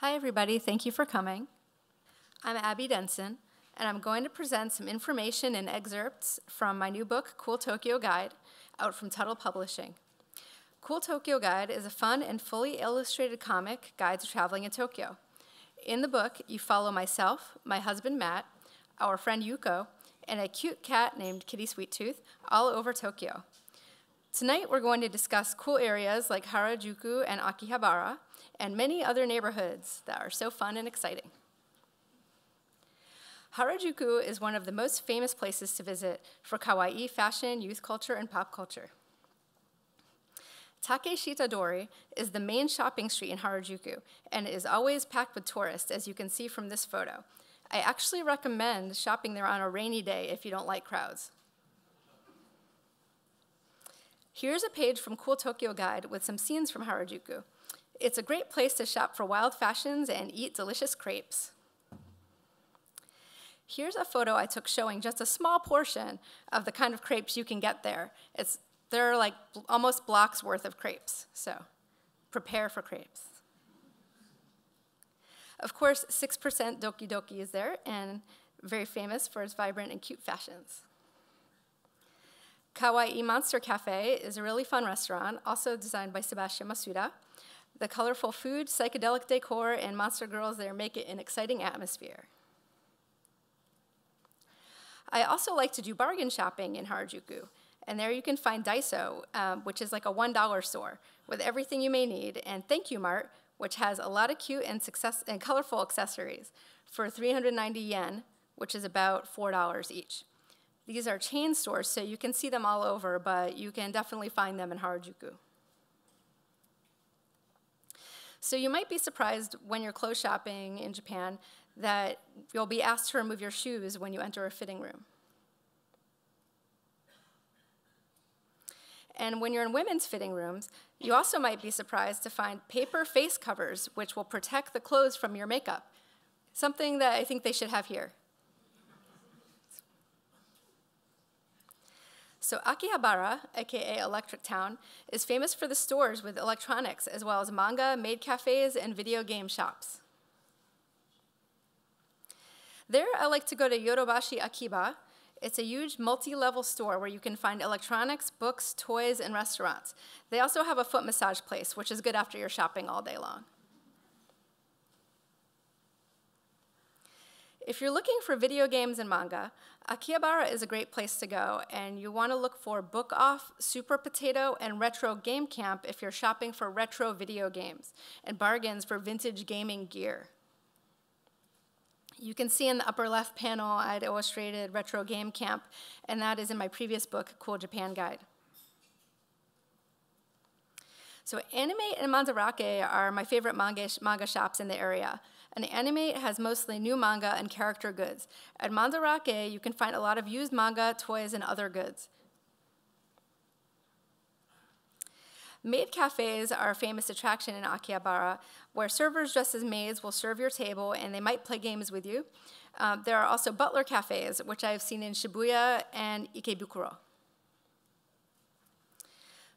Hi, everybody. Thank you for coming. I'm Abby Denson, and I'm going to present some information and excerpts from my new book, Cool Tokyo Guide, out from Tuttle Publishing. Cool Tokyo Guide is a fun and fully illustrated comic guide to traveling in Tokyo. In the book, you follow myself, my husband Matt, our friend Yuko, and a cute cat named Kitty Sweet Tooth all over Tokyo. Tonight, we're going to discuss cool areas like Harajuku and Akihabara, and many other neighborhoods that are so fun and exciting. Harajuku is one of the most famous places to visit for kawaii fashion, youth culture, and pop culture. Takeshita Dori is the main shopping street in Harajuku and is always packed with tourists, as you can see from this photo. I actually recommend shopping there on a rainy day if you don't like crowds. Here's a page from Cool Tokyo Guide with some scenes from Harajuku. It's a great place to shop for wild fashions and eat delicious crepes. Here's a photo I took showing just a small portion of the kind of crepes you can get there. It's, they are like almost blocks worth of crepes, so prepare for crepes. Of course, 6% Doki Doki is there and very famous for its vibrant and cute fashions. Kawaii Monster Cafe is a really fun restaurant, also designed by Sebastian Masuda, the colorful food, psychedelic decor, and monster girls there make it an exciting atmosphere. I also like to do bargain shopping in Harajuku, and there you can find Daiso, um, which is like a $1 store with everything you may need, and Thank You Mart, which has a lot of cute and, success and colorful accessories for 390 yen, which is about $4 each. These are chain stores, so you can see them all over, but you can definitely find them in Harajuku. So you might be surprised when you're clothes shopping in Japan that you'll be asked to remove your shoes when you enter a fitting room. And when you're in women's fitting rooms, you also might be surprised to find paper face covers, which will protect the clothes from your makeup, something that I think they should have here. So Akihabara, aka Electric Town, is famous for the stores with electronics, as well as manga, maid cafes, and video game shops. There, I like to go to Yorobashi Akiba. It's a huge multi-level store where you can find electronics, books, toys, and restaurants. They also have a foot massage place, which is good after you're shopping all day long. If you're looking for video games and manga, Akihabara is a great place to go, and you want to look for Book Off, Super Potato, and Retro Game Camp if you're shopping for retro video games and bargains for vintage gaming gear. You can see in the upper left panel, I'd illustrated Retro Game Camp, and that is in my previous book, Cool Japan Guide. So Anime and Mandarake are my favorite manga, manga shops in the area and anime has mostly new manga and character goods. At Mandarake, you can find a lot of used manga, toys, and other goods. Maid cafes are a famous attraction in Akihabara, where servers dressed as maids will serve your table and they might play games with you. Um, there are also butler cafes, which I have seen in Shibuya and Ikebukuro.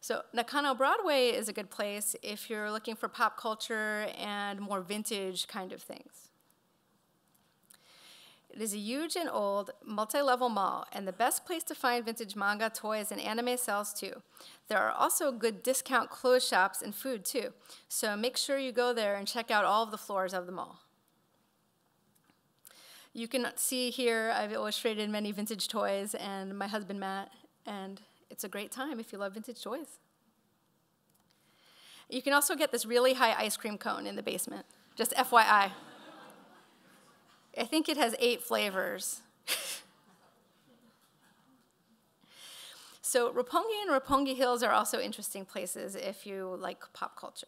So Nakano Broadway is a good place if you're looking for pop culture and more vintage kind of things. It is a huge and old, multi-level mall, and the best place to find vintage manga, toys, and anime sales too. There are also good discount clothes shops and food too, so make sure you go there and check out all of the floors of the mall. You can see here I've illustrated many vintage toys and my husband Matt and it's a great time if you love vintage toys. You can also get this really high ice cream cone in the basement, just FYI. I think it has eight flavors. so Roppongi and Roppongi Hills are also interesting places if you like pop culture.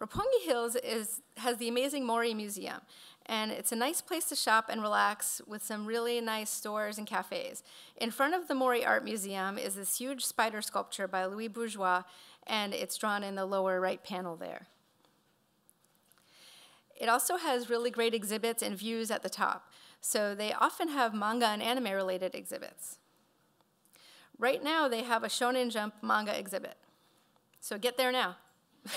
Roppongi Hills is, has the amazing Mori Museum, and it's a nice place to shop and relax with some really nice stores and cafes. In front of the Mori Art Museum is this huge spider sculpture by Louis Bourgeois, and it's drawn in the lower right panel there. It also has really great exhibits and views at the top, so they often have manga and anime related exhibits. Right now, they have a Shonen Jump manga exhibit, so get there now.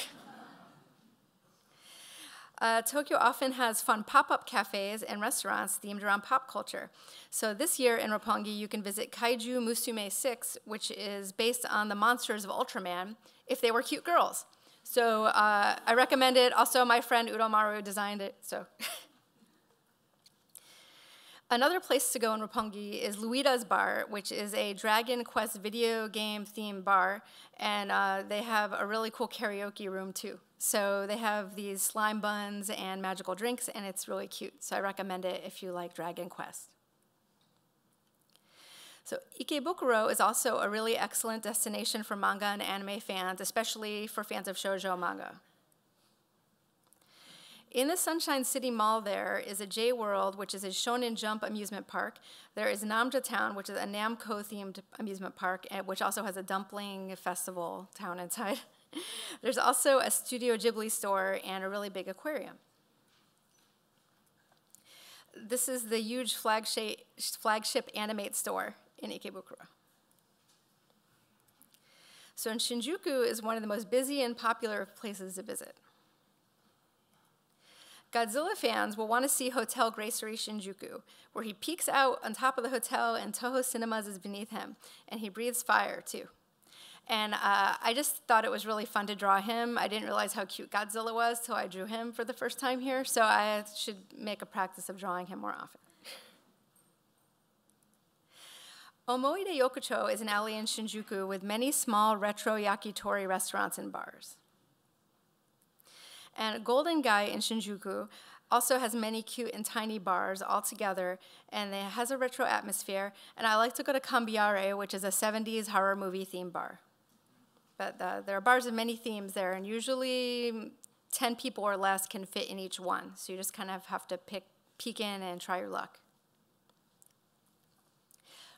Uh, Tokyo often has fun pop-up cafes and restaurants themed around pop culture. So this year in Roppongi, you can visit Kaiju Musume 6, which is based on the monsters of Ultraman, if they were cute girls. So uh, I recommend it. Also, my friend Udomaru designed it, so Another place to go in Roppongi is Luida's Bar, which is a Dragon Quest video game themed bar, and uh, they have a really cool karaoke room too. So they have these slime buns and magical drinks, and it's really cute. So I recommend it if you like Dragon Quest. So Ikebukuro is also a really excellent destination for manga and anime fans, especially for fans of shoujo manga. In the Sunshine City Mall there is a J World, which is a Shonen Jump amusement park. There is Namja Town, which is a Namco-themed amusement park, eh, which also has a dumpling festival town inside. There's also a Studio Ghibli store and a really big aquarium. This is the huge flagship, anime Animate store in Ikebukuro. So in Shinjuku is one of the most busy and popular places to visit. Godzilla fans will want to see Hotel Gracery Shinjuku, where he peeks out on top of the hotel and Toho Cinemas is beneath him, and he breathes fire too. And uh, I just thought it was really fun to draw him. I didn't realize how cute Godzilla was till I drew him for the first time here, so I should make a practice of drawing him more often. Omoide Yokocho is an alley in Shinjuku with many small retro yakitori restaurants and bars. And Golden Guy in Shinjuku also has many cute and tiny bars all together, and it has a retro atmosphere. And I like to go to Cambiare, which is a 70s horror movie theme bar. But uh, there are bars of many themes there, and usually 10 people or less can fit in each one. So you just kind of have to pick, peek in and try your luck.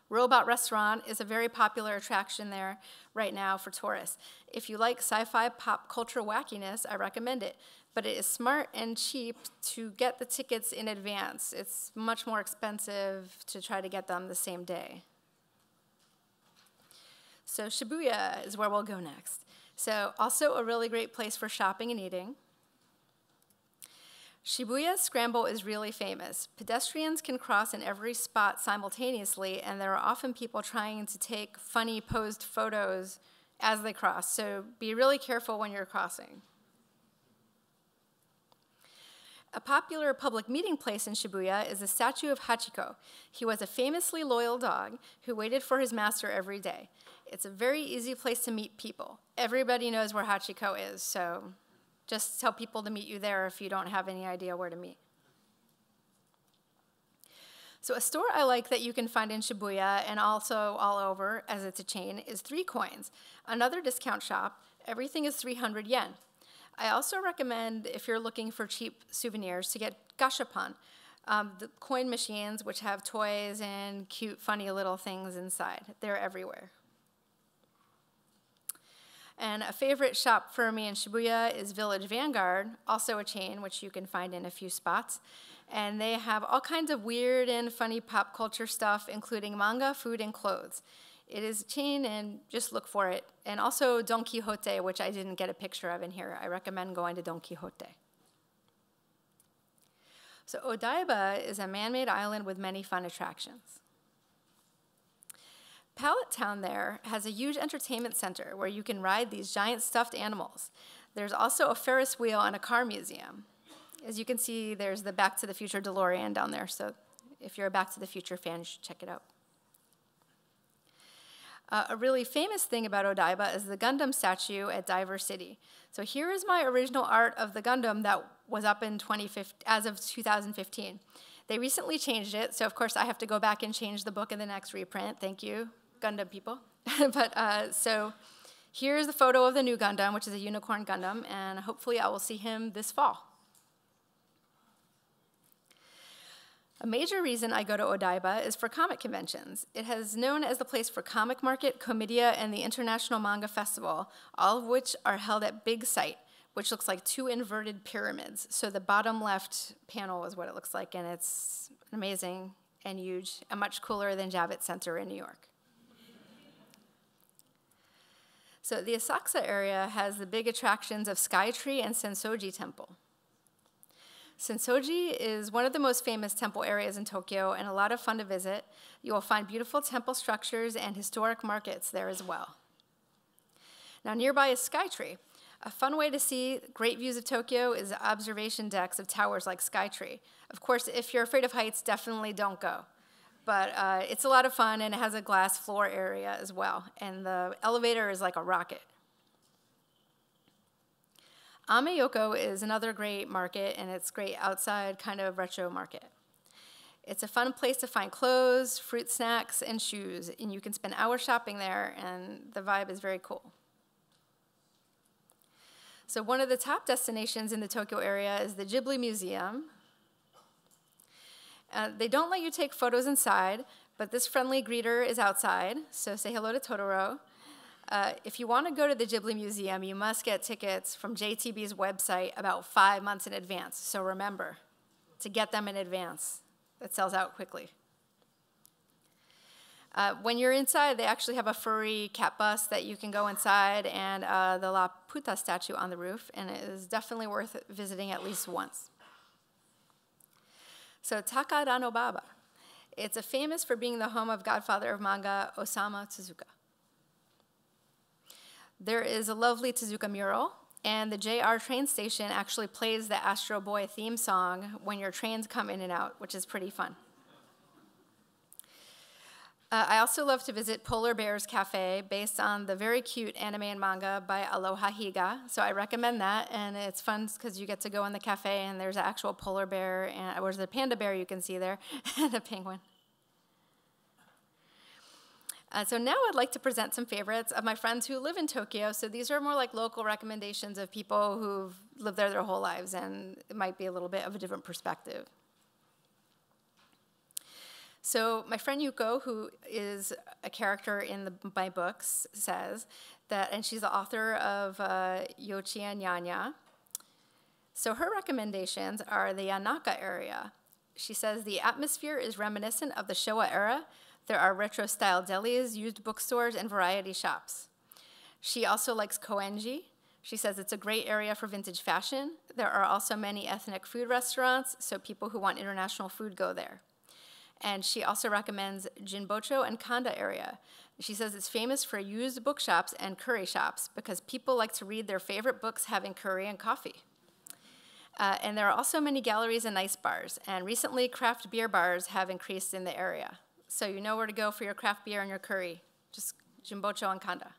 Robot Restaurant is a very popular attraction there right now for tourists. If you like sci-fi pop culture wackiness, I recommend it. But it is smart and cheap to get the tickets in advance. It's much more expensive to try to get them the same day. So Shibuya is where we'll go next. So also a really great place for shopping and eating. Shibuya Scramble is really famous. Pedestrians can cross in every spot simultaneously, and there are often people trying to take funny posed photos as they cross, so be really careful when you're crossing. A popular public meeting place in Shibuya is the statue of Hachiko. He was a famously loyal dog who waited for his master every day. It's a very easy place to meet people. Everybody knows where Hachiko is, so just tell people to meet you there if you don't have any idea where to meet. So a store I like that you can find in Shibuya and also all over, as it's a chain, is Three Coins. Another discount shop. Everything is 300 yen. I also recommend, if you're looking for cheap souvenirs, to get gashapon, um, the coin machines which have toys and cute, funny little things inside. They're everywhere. And a favorite shop for me in Shibuya is Village Vanguard, also a chain which you can find in a few spots. And they have all kinds of weird and funny pop culture stuff, including manga, food, and clothes. It is a chain, and just look for it. And also Don Quixote, which I didn't get a picture of in here. I recommend going to Don Quixote. So Odaiba is a man-made island with many fun attractions. Pallet Town there has a huge entertainment center where you can ride these giant stuffed animals. There's also a Ferris wheel and a car museum. As you can see, there's the Back to the Future DeLorean down there, so if you're a Back to the Future fan, you should check it out. Uh, a really famous thing about Odaiba is the Gundam statue at Diver City. So here is my original art of the Gundam that was up in 2015, as of 2015. They recently changed it, so of course I have to go back and change the book in the next reprint. Thank you Gundam people. but uh, so here's the photo of the new Gundam, which is a unicorn Gundam, and hopefully I will see him this fall. A major reason I go to Odaiba is for comic conventions. It has known as the place for Comic Market, Comidia, and the International Manga Festival, all of which are held at Big Sight, which looks like two inverted pyramids. So the bottom left panel is what it looks like, and it's amazing and huge and much cooler than Javits Center in New York. So the Asakusa area has the big attractions of Skytree and Sensoji Temple. Sensoji is one of the most famous temple areas in Tokyo and a lot of fun to visit. You will find beautiful temple structures and historic markets there as well. Now nearby is Skytree. A fun way to see great views of Tokyo is observation decks of towers like Skytree. Of course, if you're afraid of heights, definitely don't go. But uh, it's a lot of fun and it has a glass floor area as well. And the elevator is like a rocket. Ameyoko is another great market and it's great outside kind of retro market. It's a fun place to find clothes, fruit snacks, and shoes, and you can spend hours shopping there, and the vibe is very cool. So one of the top destinations in the Tokyo area is the Ghibli Museum, uh, they don't let you take photos inside, but this friendly greeter is outside, so say hello to Totoro. Uh, if you want to go to the Ghibli Museum, you must get tickets from JTB's website about five months in advance. So remember to get them in advance. It sells out quickly. Uh, when you're inside, they actually have a furry cat bus that you can go inside and uh, the Laputa statue on the roof, and it is definitely worth visiting at least once. So Takadanobaba, It's a famous for being the home of godfather of manga Osamu Tezuka. There is a lovely Tezuka mural, and the JR train station actually plays the Astro Boy theme song when your trains come in and out, which is pretty fun. Uh, I also love to visit Polar Bears Cafe, based on the very cute anime and manga by Aloha Higa. So I recommend that, and it's fun because you get to go in the cafe and there's an actual polar bear, and or there's a panda bear you can see there, and a penguin. Uh, so now I'd like to present some favorites of my friends who live in Tokyo. So these are more like local recommendations of people who've lived there their whole lives, and it might be a little bit of a different perspective. So my friend Yuko, who is a character in the, my books, says that, and she's the author of uh, Yochi and Yanya. So her recommendations are the Yanaka area. She says the atmosphere is reminiscent of the Showa era. There are retro-style delis, used bookstores, and variety shops. She also likes Koenji. She says it's a great area for vintage fashion. There are also many ethnic food restaurants, so people who want international food go there. And she also recommends Jinbocho and Kanda area. She says it's famous for used bookshops and curry shops because people like to read their favorite books having curry and coffee. Uh, and there are also many galleries and ice bars. And recently, craft beer bars have increased in the area. So you know where to go for your craft beer and your curry. Just Jimbocho and Kanda.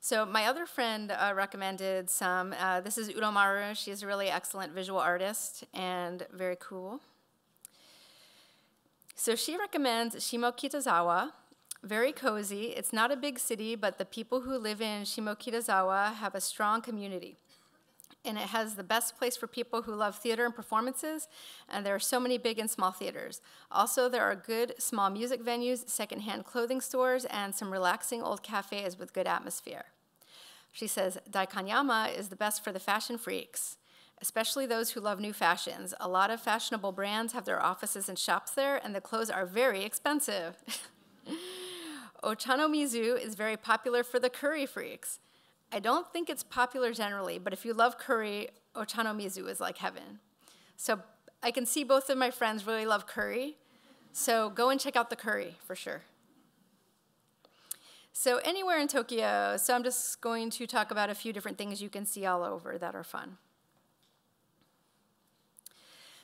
So my other friend uh, recommended some. Uh, this is Udomaru. She's a really excellent visual artist and very cool. So she recommends Shimokitazawa. Very cozy. It's not a big city, but the people who live in Shimokitazawa have a strong community. And it has the best place for people who love theater and performances, and there are so many big and small theaters. Also, there are good small music venues, secondhand clothing stores, and some relaxing old cafes with good atmosphere. She says Daikanyama is the best for the fashion freaks especially those who love new fashions. A lot of fashionable brands have their offices and shops there, and the clothes are very expensive. Ochanomizu is very popular for the curry freaks. I don't think it's popular generally, but if you love curry, Ochanomizu is like heaven. So I can see both of my friends really love curry, so go and check out the curry for sure. So anywhere in Tokyo, so I'm just going to talk about a few different things you can see all over that are fun.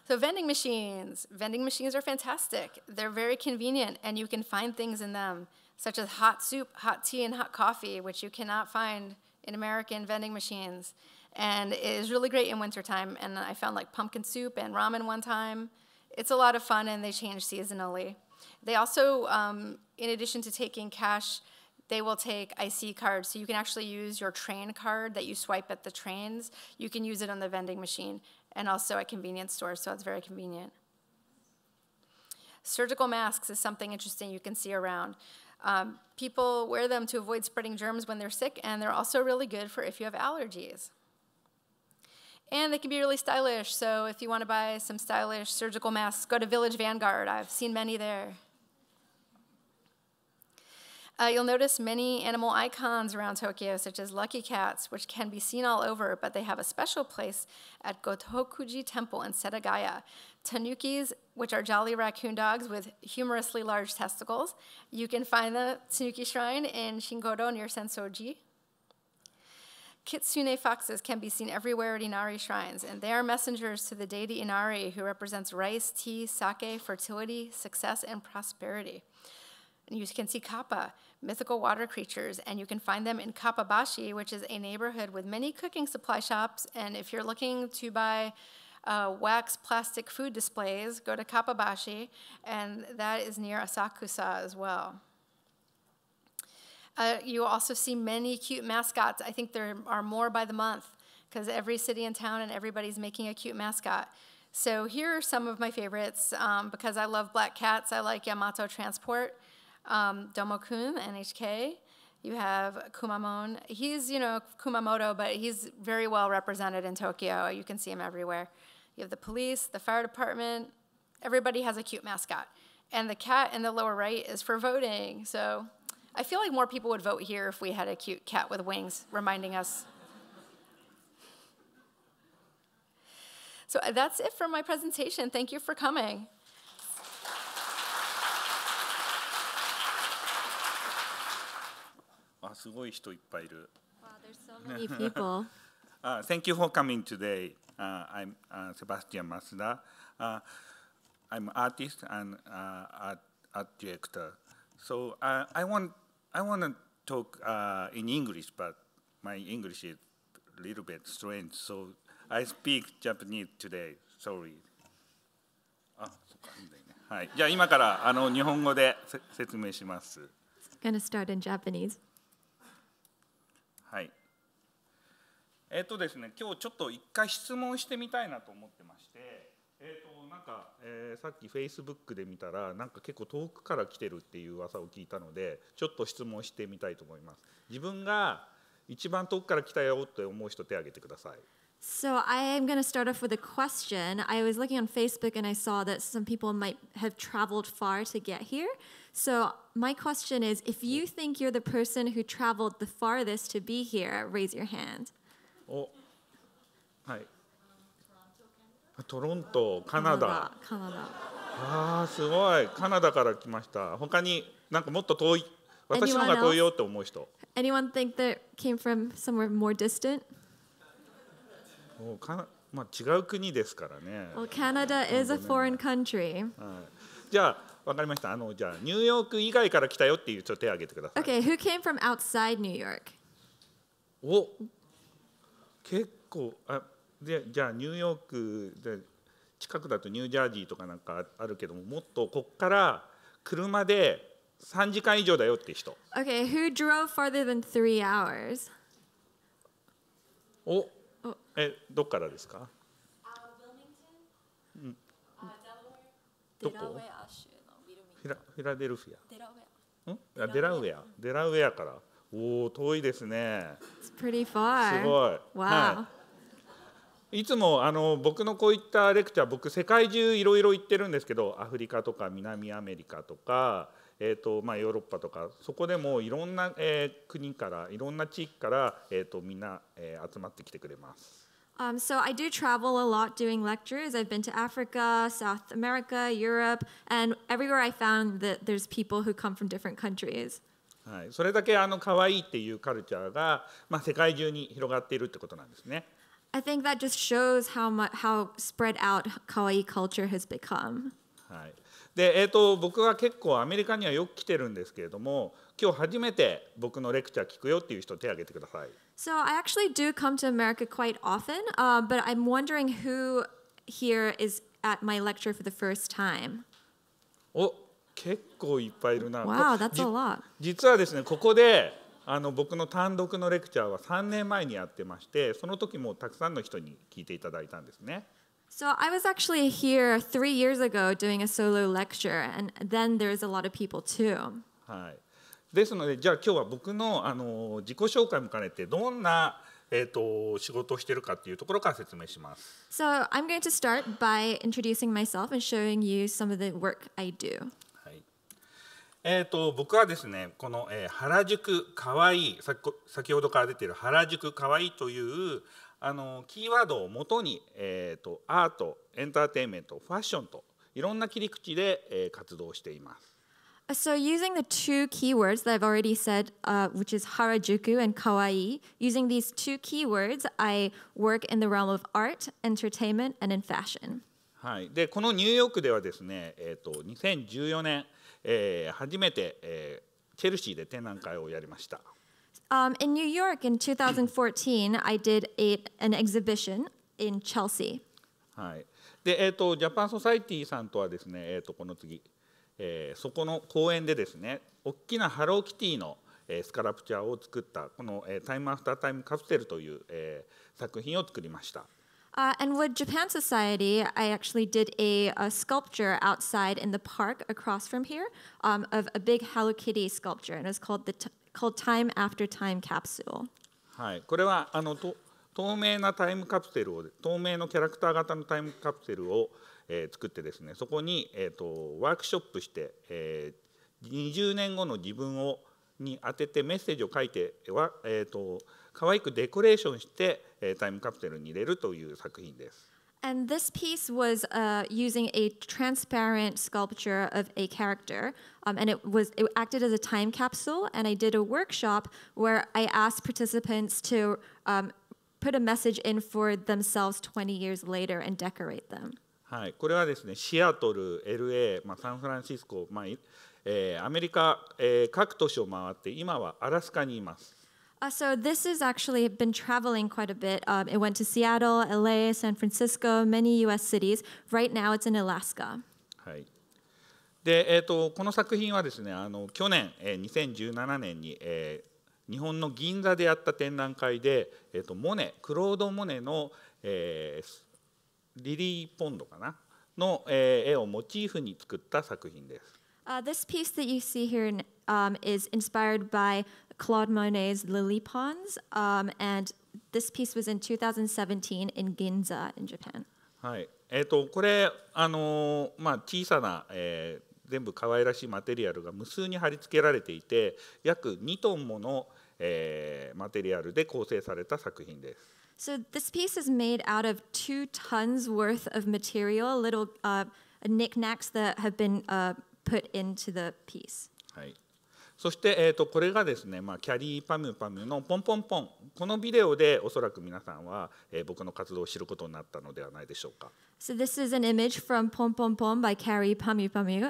So vending machines. Vending machines are fantastic. They're very convenient, and you can find things in them, such as hot soup, hot tea, and hot coffee, which you cannot find in American vending machines. And it is really great in wintertime. And I found like pumpkin soup and ramen one time. It's a lot of fun, and they change seasonally. They also, um, in addition to taking cash, they will take IC cards. So you can actually use your train card that you swipe at the trains. You can use it on the vending machine and also at convenience stores, so it's very convenient. Surgical masks is something interesting you can see around. Um, people wear them to avoid spreading germs when they're sick, and they're also really good for if you have allergies. And they can be really stylish, so if you want to buy some stylish surgical masks, go to Village Vanguard. I've seen many there. Uh, you'll notice many animal icons around Tokyo, such as lucky cats, which can be seen all over, but they have a special place at Gotokuji Temple in Setagaya. Tanukis, which are jolly raccoon dogs with humorously large testicles. You can find the Tanuki Shrine in Shingoro near Sensoji. Kitsune foxes can be seen everywhere at Inari shrines, and they are messengers to the deity Inari, who represents rice, tea, sake, fertility, success, and prosperity. And you can see kappa, mythical water creatures, and you can find them in Kapabashi, which is a neighborhood with many cooking supply shops. And if you're looking to buy uh, wax plastic food displays, go to Kapabashi, and that is near Asakusa as well. Uh, you also see many cute mascots. I think there are more by the month because every city and town and everybody's making a cute mascot. So here are some of my favorites um, because I love black cats. I like Yamato Transport um, Domo Kun, NHK. You have Kumamon. He's, you know, Kumamoto, but he's very well represented in Tokyo. You can see him everywhere. You have the police, the fire department. Everybody has a cute mascot. And the cat in the lower right is for voting. So I feel like more people would vote here if we had a cute cat with wings reminding us. so uh, that's it for my presentation. Thank you for coming. あすごい人いっぱいいる。Wow, t h s o a n uh, thank you for coming today. Uh, I'm uh, Sebastian Masuda. Uh, I'm artist and uh, art, art director. So uh, I want I want to talk uh, in English, but my English is a little bit strange. So I speak Japanese today. Sorry. あ、そっか、はい。じゃあ今からあの日本語で説明します。It's gonna start in Japanese. えっとですね、今日ちょっと一回質問してみたいなと思ってまして、えっとなんか、えー、さっきフェイスブックで見たらなんか結構遠くから来てるっていう噂を聞いたのでちょっと質問してみたいと思います自分が一番遠くから来たよって思う人手を挙げてください So I am going to start off with a question. I was looking on Facebook and I saw that some people might have traveled far to get here. So my question is if you think you're the person who traveled the farthest to be here, raise your hand. おはいトロントカナダカナダあすごいカナダから来ました他になんかもっと遠い私の方が遠いよって思う人 Anyone think that came from somewhere more distant? おかなまあ違う国ですからね。Well, Canada is a foreign country.、はい、じゃあわかりました。あのじゃあニューヨーク以外から来たよっていうちょっと手を挙げてください。Okay, who came from outside New York? お、結構あでじゃあニューヨークで近くだとニュージャージーとかなんかあるけどももっとこっから車で3時間以上だよって人。Okay, who drove farther than three hours? おえどっからですか、うん、どこフィラデルフィア。デラウェア。デラウェアから。おお遠いですね。すごい。Wow. はい。いつもあの僕のこういったレクチャー僕世界中いろいろ行ってるんですけどアフリカとか南アメリカとか、えーとまあ、ヨーロッパとかそこでもいろんな、えー、国からいろんな地域から、えーと、とみんな、えー、集まってきてくれます。Um, so I do travel a lot doing lectures. I've been to Africa, South America, Europe, and everywhere I found that there's people who come from different countries. はい、それだけあの可愛いっていうカルチャーが、まあ、世界中に広がっているってことなんですね。I think that just shows how much how spread out 可愛い culture has become. はい。で、えっ、ー、と僕は結構アメリカにはよく来てるんですけれども、今日初めて僕のレクチャー聞くよっていう人手を挙げてください。So I actually do come to America quite often,、uh, but I'm wondering who here is at my lecture for the first time. お、結構いっぱいいるな。Wow, that's a lot. 実はですね、ここであの僕の単独のレクチャーは3年前にやってまして、その時もたくさんの人に聞いていただいたんですね。So I was actually here three years ago doing a solo lecture, and then there's a lot of people too. はい。ですので、じゃあ今日は僕のあの自己紹介も兼ねてどんなえー、と仕事をしているかというところから説明します。So I'm going to start by introducing myself and showing you some of the work I do. えーと、と僕はですねこの、えー、原宿かわいい先ほどから出ている「原宿かわいい」というあのキーワードをもとに、えーと、とアートエンターテインメントファッションといろんな切り口で、えー、活動しています。So, using the two keywords that I've already said, uh, which is Harajuku and Kawaii, using these two keywords, I work in the realm of art, entertainment, and in fashion. はい、でこのニューヨークではですね、えーと、と2014年えー、初めて、えー、チェルシーで展覧会をやりました。Um, in New York in 2014, I did a, an exhibition in Chelsea. はい。で、えっ、ー、とジャパンソサイティさんとはですね、えっ、ー、とこの次、えー、そこの公園でですね、大きなハローキティの、えー、スカラプチャーを作ったこの、えー、タイムアフタータイムカプセルという、えー、作品を作りました。Uh, and with Japan Society, I actually did a, a, sculpture outside in the park across from here um, of a big Hello Kitty sculpture, and it was called the called Time After Time Capsule. はい、これはあのと透明なタイムカプセルを透明のキャラクター型のタイムカプセルを、えー、作ってですねそこに、えーと、とワークショップして、えー、20年後の自分を、に当ててメッセージを書いては、えーと、と可愛くデコレーションして、えー、タイムカプセルに入れるという作品です。And this piece was uh, using a transparent sculpture of a character, um, and it was it acted as a time capsule. And I did a workshop where I asked participants to um, put a message in for themselves 20 years later and decorate them. はい、これはですね、シアトル、LA、まあ、サンフランシスコ、まあえー、アメリカ、えー、各都市を回って今はアラスカにいます。Uh, so this has actually been traveling quite a bit. u it went to Seattle, LA, San Francisco, many U.S. cities. Right now, it's in Alaska. はい。で、えっ、ー、とこの作品はですね、あの去年、えー、2017年に、えー、日本の銀座でやった展覧会で、えっ、ー、とモネ、クロードモネの、えー、リリーポンドかなの、えー、絵をモチーフに作った作品です。Uh, this piece that you see here in, um, is inspired by Claude Monet's Lily Ponds, um, and this piece was in2017 in Ginza in Japan. はい、えっ、ー、とこれあのー、まあ小さな、えー、全部可愛らしいマテリアルが無数に貼り付けられていて、約2トンもの、えー、マテリアルで構成された作品です。So this piece is made out of two tons worth of material, little uh, knickknacks that have been uh, put into the piece. はい。そして、えーと、これがですね、まあ、キャリーパムパムのポンポンポンこのビデオでおそらく皆さんは、えー、僕の活動を知ることになったのではないでしょうか。So this is an image from by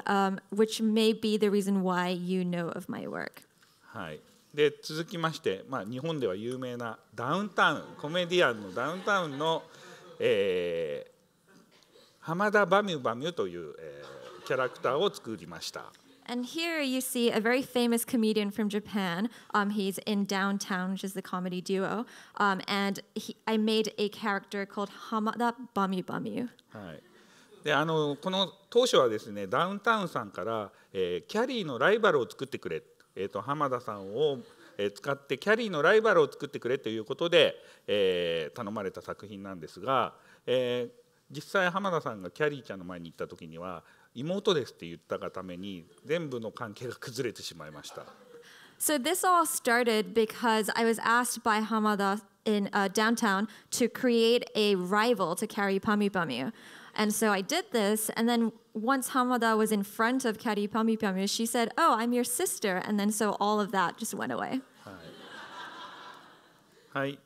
um, which may be the reason why you know of my work. はい。で続きまして、まあ、日本では有名なダウンタウンコメディアンのダウンタウンの、えー、浜田バミュバミュという、えーキャラクターを作りました。And here you see a very famous comedian from Japan. Um, he's in Downtown, which is the comedy duo. Um, and he, I made a character called Hamada b a m b a m で、あのこの当初はですね、ダウンタウンさんから、えー、キャリーのライバルを作ってくれ、えっ、ー、と浜田さんを、えー、使ってキャリーのライバルを作ってくれということで、えー、頼まれた作品なんですが、えー、実際浜田さんがキャリーちゃんの前に行った時には。妹ですって言ったがために全部の関係が崩れてしまいました。So this all started because I was asked by Hamada in uh, downtown to create a rival to Carrie Pami Pami. And so I did this, and then once Hamada was in front of Kari Pami Pami, she said, Oh, I'm your sister. And then so all of that just went away. Hi. Hi.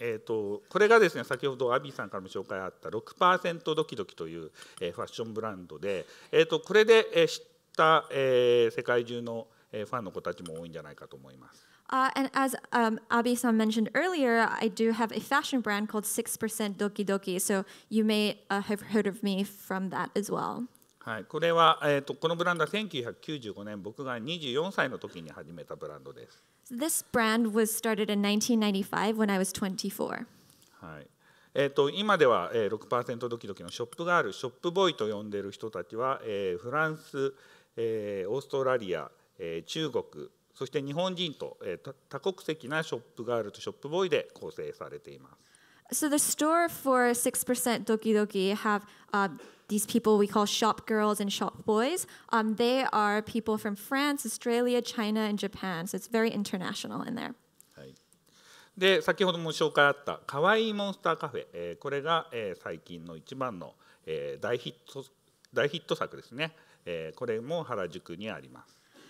えーと、これがですね先ほどアビーさんからも紹介あった6%ドキドキという、えファッションブランドで、えーと、これで、え知った、え世界中の、えファンの子たちも多いんじゃないかと思います。Uh, and as um, Abi-san mentioned earlier, I do have a fashion brand called 6% Doki Doki, so you may uh, have heard of me from that as well. はい、これは、えーと、とこのブランドは1995年僕が24歳の時に始めたブランドです。This brand was started in 1995 when I was 24. はいえーと、今では、えー、6%ドキドキのショップガールショップボーイと呼んでいる人たちは、えー、フランス、えー、オーストラリア、えー、中国そして日本人と、えー、多国籍なショップガールとショップボーイで構成されています。so the store for 6% Doki Doki have uh, these people we call shop girls and shop boys. Um, they are people from France, Australia, China, and Japan. So it's very international in there. で先ほども紹介あった「かわいいモンスターカフェ」えー、これが、えー、最近の一番の、えー、大ヒット大ヒット作ですね、えー、これも原宿にありま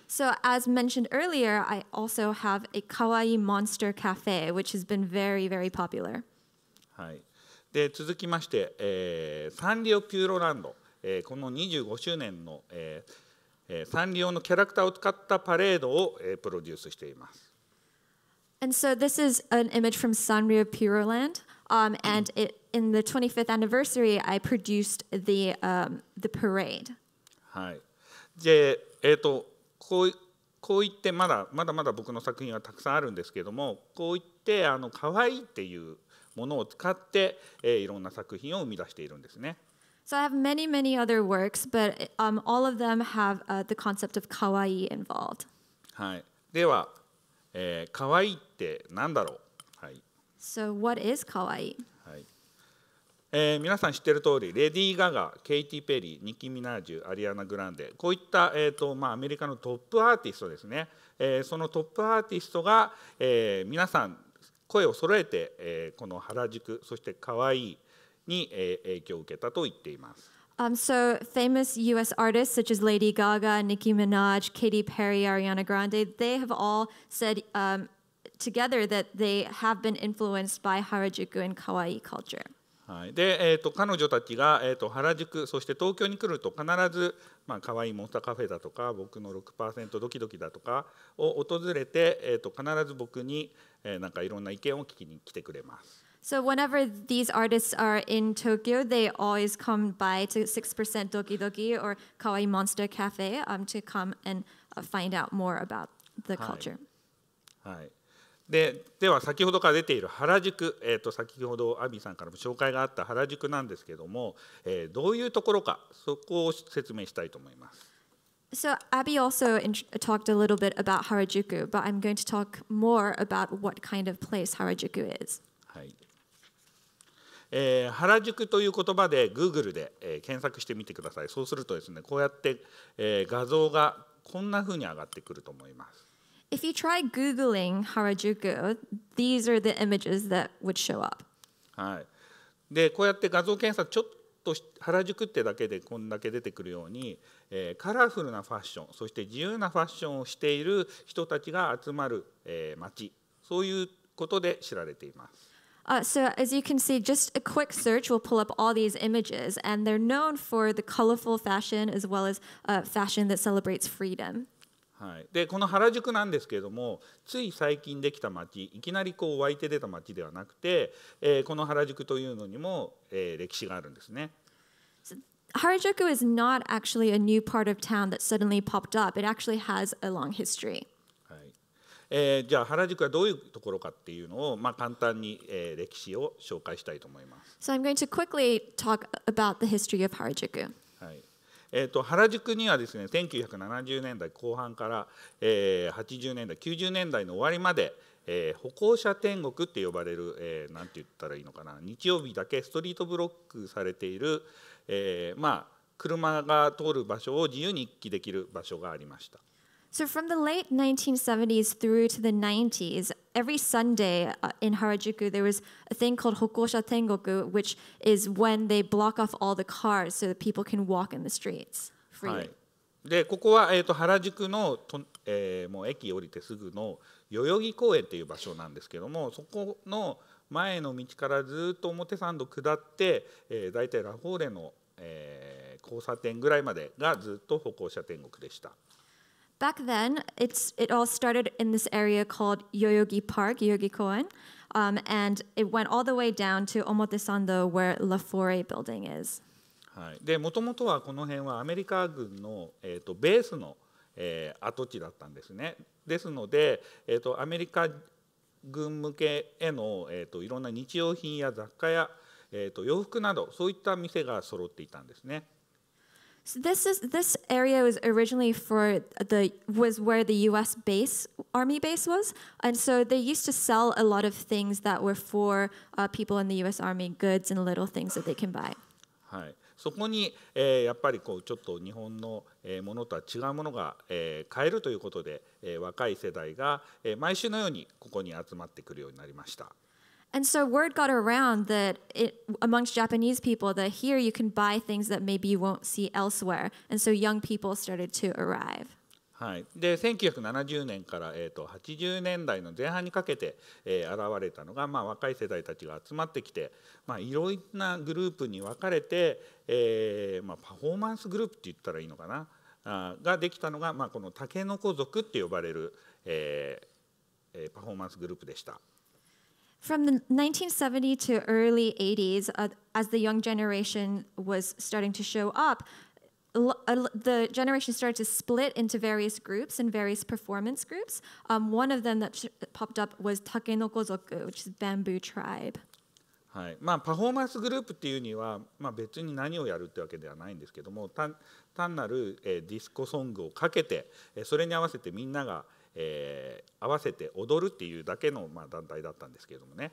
す。So, as mentioned earlier, I also have a kawaii monster cafe, which has been very, very popular. はい、で続きまして、えー、サンリオピューロランド、えー、この25周年の、えー、サンリオのキャラクターを使ったパレードを、えー、プロデュースしています。And so this is an image from Sanrio p u r l a n d um, and it, in the 25th anniversary, I produced the, um, the parade. はい。で、えっ、とこうこう言ってまだまだまだ僕の作品はたくさんあるんですけども、こう言ってあの可愛いっていう。ものを使って、えー、いろんな作品を生み出しているんですね。So I have many, many other works, but um, all of them have uh, the concept of kawaii involved. はい。では、えー、可愛いってんだろう。はい。So what is kawaii? はい。えー、皆さん知ってる通り、レディー・ガガ、ケイティ・ペリー、ニキ・ミナージュ、アリアナ・グランデ、こういった、えーとまあ、アメリカのトップアーティストですね、えー、そのトップアーティストが、えー、皆さん声を揃えて、えー、この原宿そして可愛いに、えー、影響を受けたと言っています。Um, so, famous US artists such as Lady Gaga, Nicki Minaj, Katy Perry, Ariana Grande, they have all said um, together that they have been influenced by Harajuku and kawaii culture. はい、で、えーと、と彼女たちが、えーと、と原宿そして東京に来ると必ず、まあ可愛いモンスターカフェだとか僕の6%ドキドキだとかを訪れて、えーと、と必ず僕に、えー、なんかいろんな意見を聞きに来てくれます。So whenever these artists are in Tokyo, they always come by to 6% Doki Doki or Kawaii Monster Cafe um, to come and find out more about the culture. はい。はいででは先ほどから出ている原宿、えー、と先ほどアビーさんからも紹介があった原宿なんですけども、えー、どういうところかそこを説明したいと思います。So Abby also talked a little bit about Harajuku, but I'm going to talk more about what kind of place Harajuku is. はいえー、原宿という言葉で Google で、えー、検索してみてください。そうするとですね、こうやって、えー、画像がこんな風に上がってくると思います。If you try Googling Harajuku, these are the images that would show up. はい。で、こうやって画像検索ちょっとと原宿ってだけでこんだけ出てくるように、えー、カラフルなファッションそして自由なファッションをしている人たちが集まる、えー、街そういうことで知られています。Uh, so, as you can see, just a quick search will pull up all these images, and they're known for the colorful fashion as well as uh, fashion that celebrates freedom. はい、でこの原宿なんですけれどもつい最近できた町いきなりこう湧いて出た町ではなくて、えー、この原宿というのにも、えー、歴史があるんですね。Harajuku is not actually a new part of town that suddenly popped up. It actually has a long history. じゃあ原宿はどういうところかっていうのを、簡単に、歴史を紹介したいと思います。So I'm going to quickly talk about the history of Harajuku. えーと、原宿にはですね1970年代後半から、えー、80年代90年代の終わりまで、えー、歩行者天国って呼ばれる、えー、なんて言ったらいいのかな日曜日だけストリートブロックされている、えー、まあ車が通る場所を自由に行き来できる場所がありました。So, from the late 1970s through to the 90s, every Sunday in Harajuku, there was a thing called Hokosha Tengoku, which is when they block off all the cars so that people can walk in the streets freely. はいでここは、えっと原宿のと、えもう駅降りてすぐの代々木公園っていう場所なんですけどもそこの前の道からずっと表参道下って、え大体ラフォーレの、え交差点ぐらいまでがずっと歩行者天国でした。Back then, it's, it all started in this area called Yoyogi Park, Yoyogi Koen, um, and it went all the way down to Omotesando, where Lafore building is. はい、で元々はこの辺はアメリカ軍の、えーと、ベースの、えー、跡地だったんですね。ですので、えーと、アメリカ軍向けへの、えーと、といろんな日用品や雑貨や、えー、と洋服などそういった店が揃っていたんですね。So this is this area was originally for the was where the U.S. base army base was, and so they used to sell a lot of things that were for uh, people in the U.S. Army, goods and little things that they can buy. はい。そこに、えー、やっぱりこうちょっと日本のものとは違うものが、えー、買えるということで、えー、若い世代が、えー、毎週のようにここに集まってくるようになりました。And so word got around that it, amongst Japanese people that here you can buy things that maybe you won't see elsewhere. And so young people started to arrive. はい、で1970年から、えーと、と80年代の前半にかけて、えー、現れたのが、まあ、若い世代たちが集まってきて、まあ、いろんなグループに分かれて、えー、まあ、パフォーマンスグループって言ったらいいのかなあができたのが、まあ、このタケノコ族って呼ばれる、えー、パフォーマンスグループでした。From the 1970 to early 80s, uh, as the young generation was starting to show up, uh, the generation started to split into various groups and various performance groups. Um, one of them that popped up was Takenoko-zoku, which is bamboo tribe. はいまあ、パフォーマンスグループっていうには、まあ、別に何をやるってわけではないんですけども単単なる、えー、ディスコソングをかけて、えー、それに合わせてみんなが、えー、合わせて踊るっていうだけの、まあ、団体だったんですけれどもね。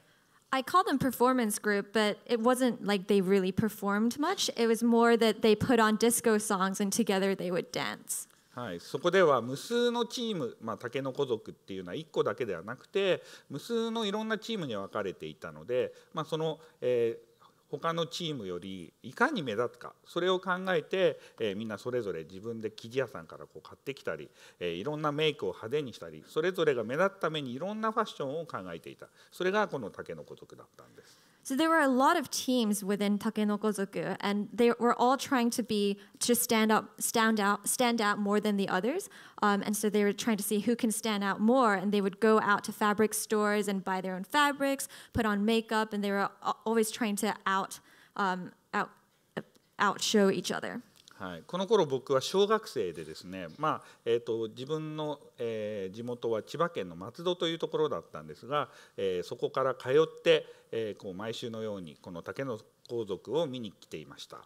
I call them performance group, but it wasn't like they really performed much. It was more that they put on disco songs and together they would dance. はい、そこでは無数のチーム、まあ、竹の子族っていうのは1個だけではなくて無数のいろんなチームに分かれていたので、まあ、その、えー、他のチームよりいかに目立つかそれを考えて、えー、みんなそれぞれ自分で生地屋さんからこう買ってきたり、えー、いろんなメイクを派手にしたりそれぞれが目立つためにいろんなファッションを考えていたそれがこの竹の子族だったんです。So there were a lot of teams within takenoko and they were all trying to be to stand up, stand out, stand out more than the others. Um, and so they were trying to see who can stand out more, and they would go out to fabric stores and buy their own fabrics, put on makeup, and they were always trying to out um, out outshow each other. はい、この頃僕は小学生でですね、まあえーと、と自分の、えー、地元は千葉県の松戸というところだったんですが、えー、そこから通って、えー、こう毎週のようにこの竹の子族を見に来ていました。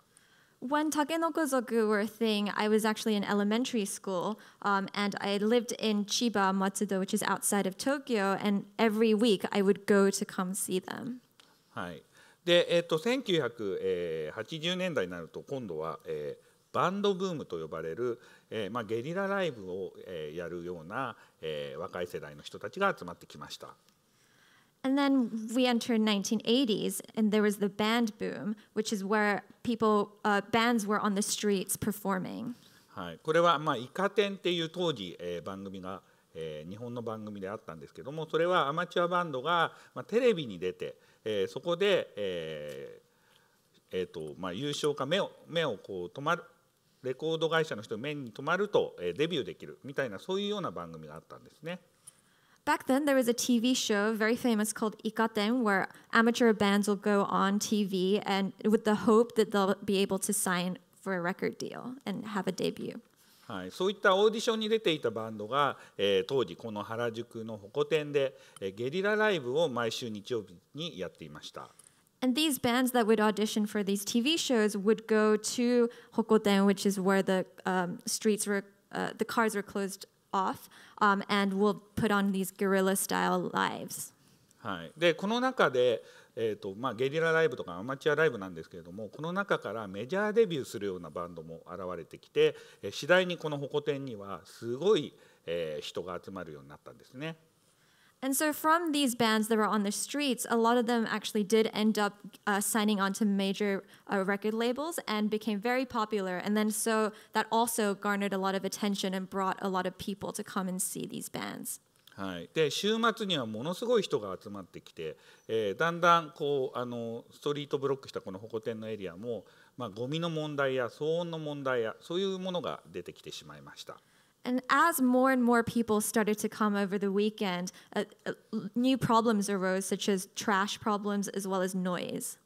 When Takenokozoku were a thing, I was actually in elementary school, um, and I lived in Chiba, Matsudo, which is outside of Tokyo, and every week I would go to come see them. はい。で、えっ、ー、と1980年代になると今度は、えーバンドブームと呼ばれる、えーまあ、ゲリラライブを、えー、やるような、えー、若い世代の人たちが集まってきました。And then we e n t e r 1980s, and there was the band boom, which is where people, uh, bands were on the streets performing. はい、これは、まあ、イカ天っていう当時、えー、番組が、えー、日本の番組であったんですけども、それはアマチュアバンドが、まあ、テレビに出て、えー、そこで、えーえーとまあ、優勝か目を目をこう止まるレコード会社の人面に泊まるとデビューできるみたいなそういうような番組があったんですね。Back then, there was a TV show very famous called Ikaten, where amateur bands will go on TV and with the hope that they'll be able to sign for a record deal and have a debut. はい、そういったオーディションに出ていたバンドが、えー、当時この原宿のホコ天で、えー、ゲリラライブを毎週日曜日にやっていました。And these bands that would audition for these TV shows would go to Hokoten, which is where the um, streets were, uh, the cars were closed off, um, and will put on these guerrilla style lives. はい、でこの中で、えーとまあ、ゲリラライブとかアマチュアライブなんですけれどもこの中からメジャーデビューするようなバンドも現れてきて次第にこのホコ天にはすごい、えー、人が集まるようになったんですね。and so, from these bands that were on the streets, a lot of them actually did end up uh, signing on to major uh, record labels and became very popular. And then, so that also garnered a lot of attention and brought a lot of people to come and see these bands. はい、で週末にはものすごい人が集まってきて、えー、だんだんこうあのストリートブロックしたこの保護店のエリアも、まあ、ゴミの問題や騒音の問題やそういうものが出てきてしまいました。And as more and more people started to come over the weekend, uh, uh, new problems arose, such as trash problems as well as noise.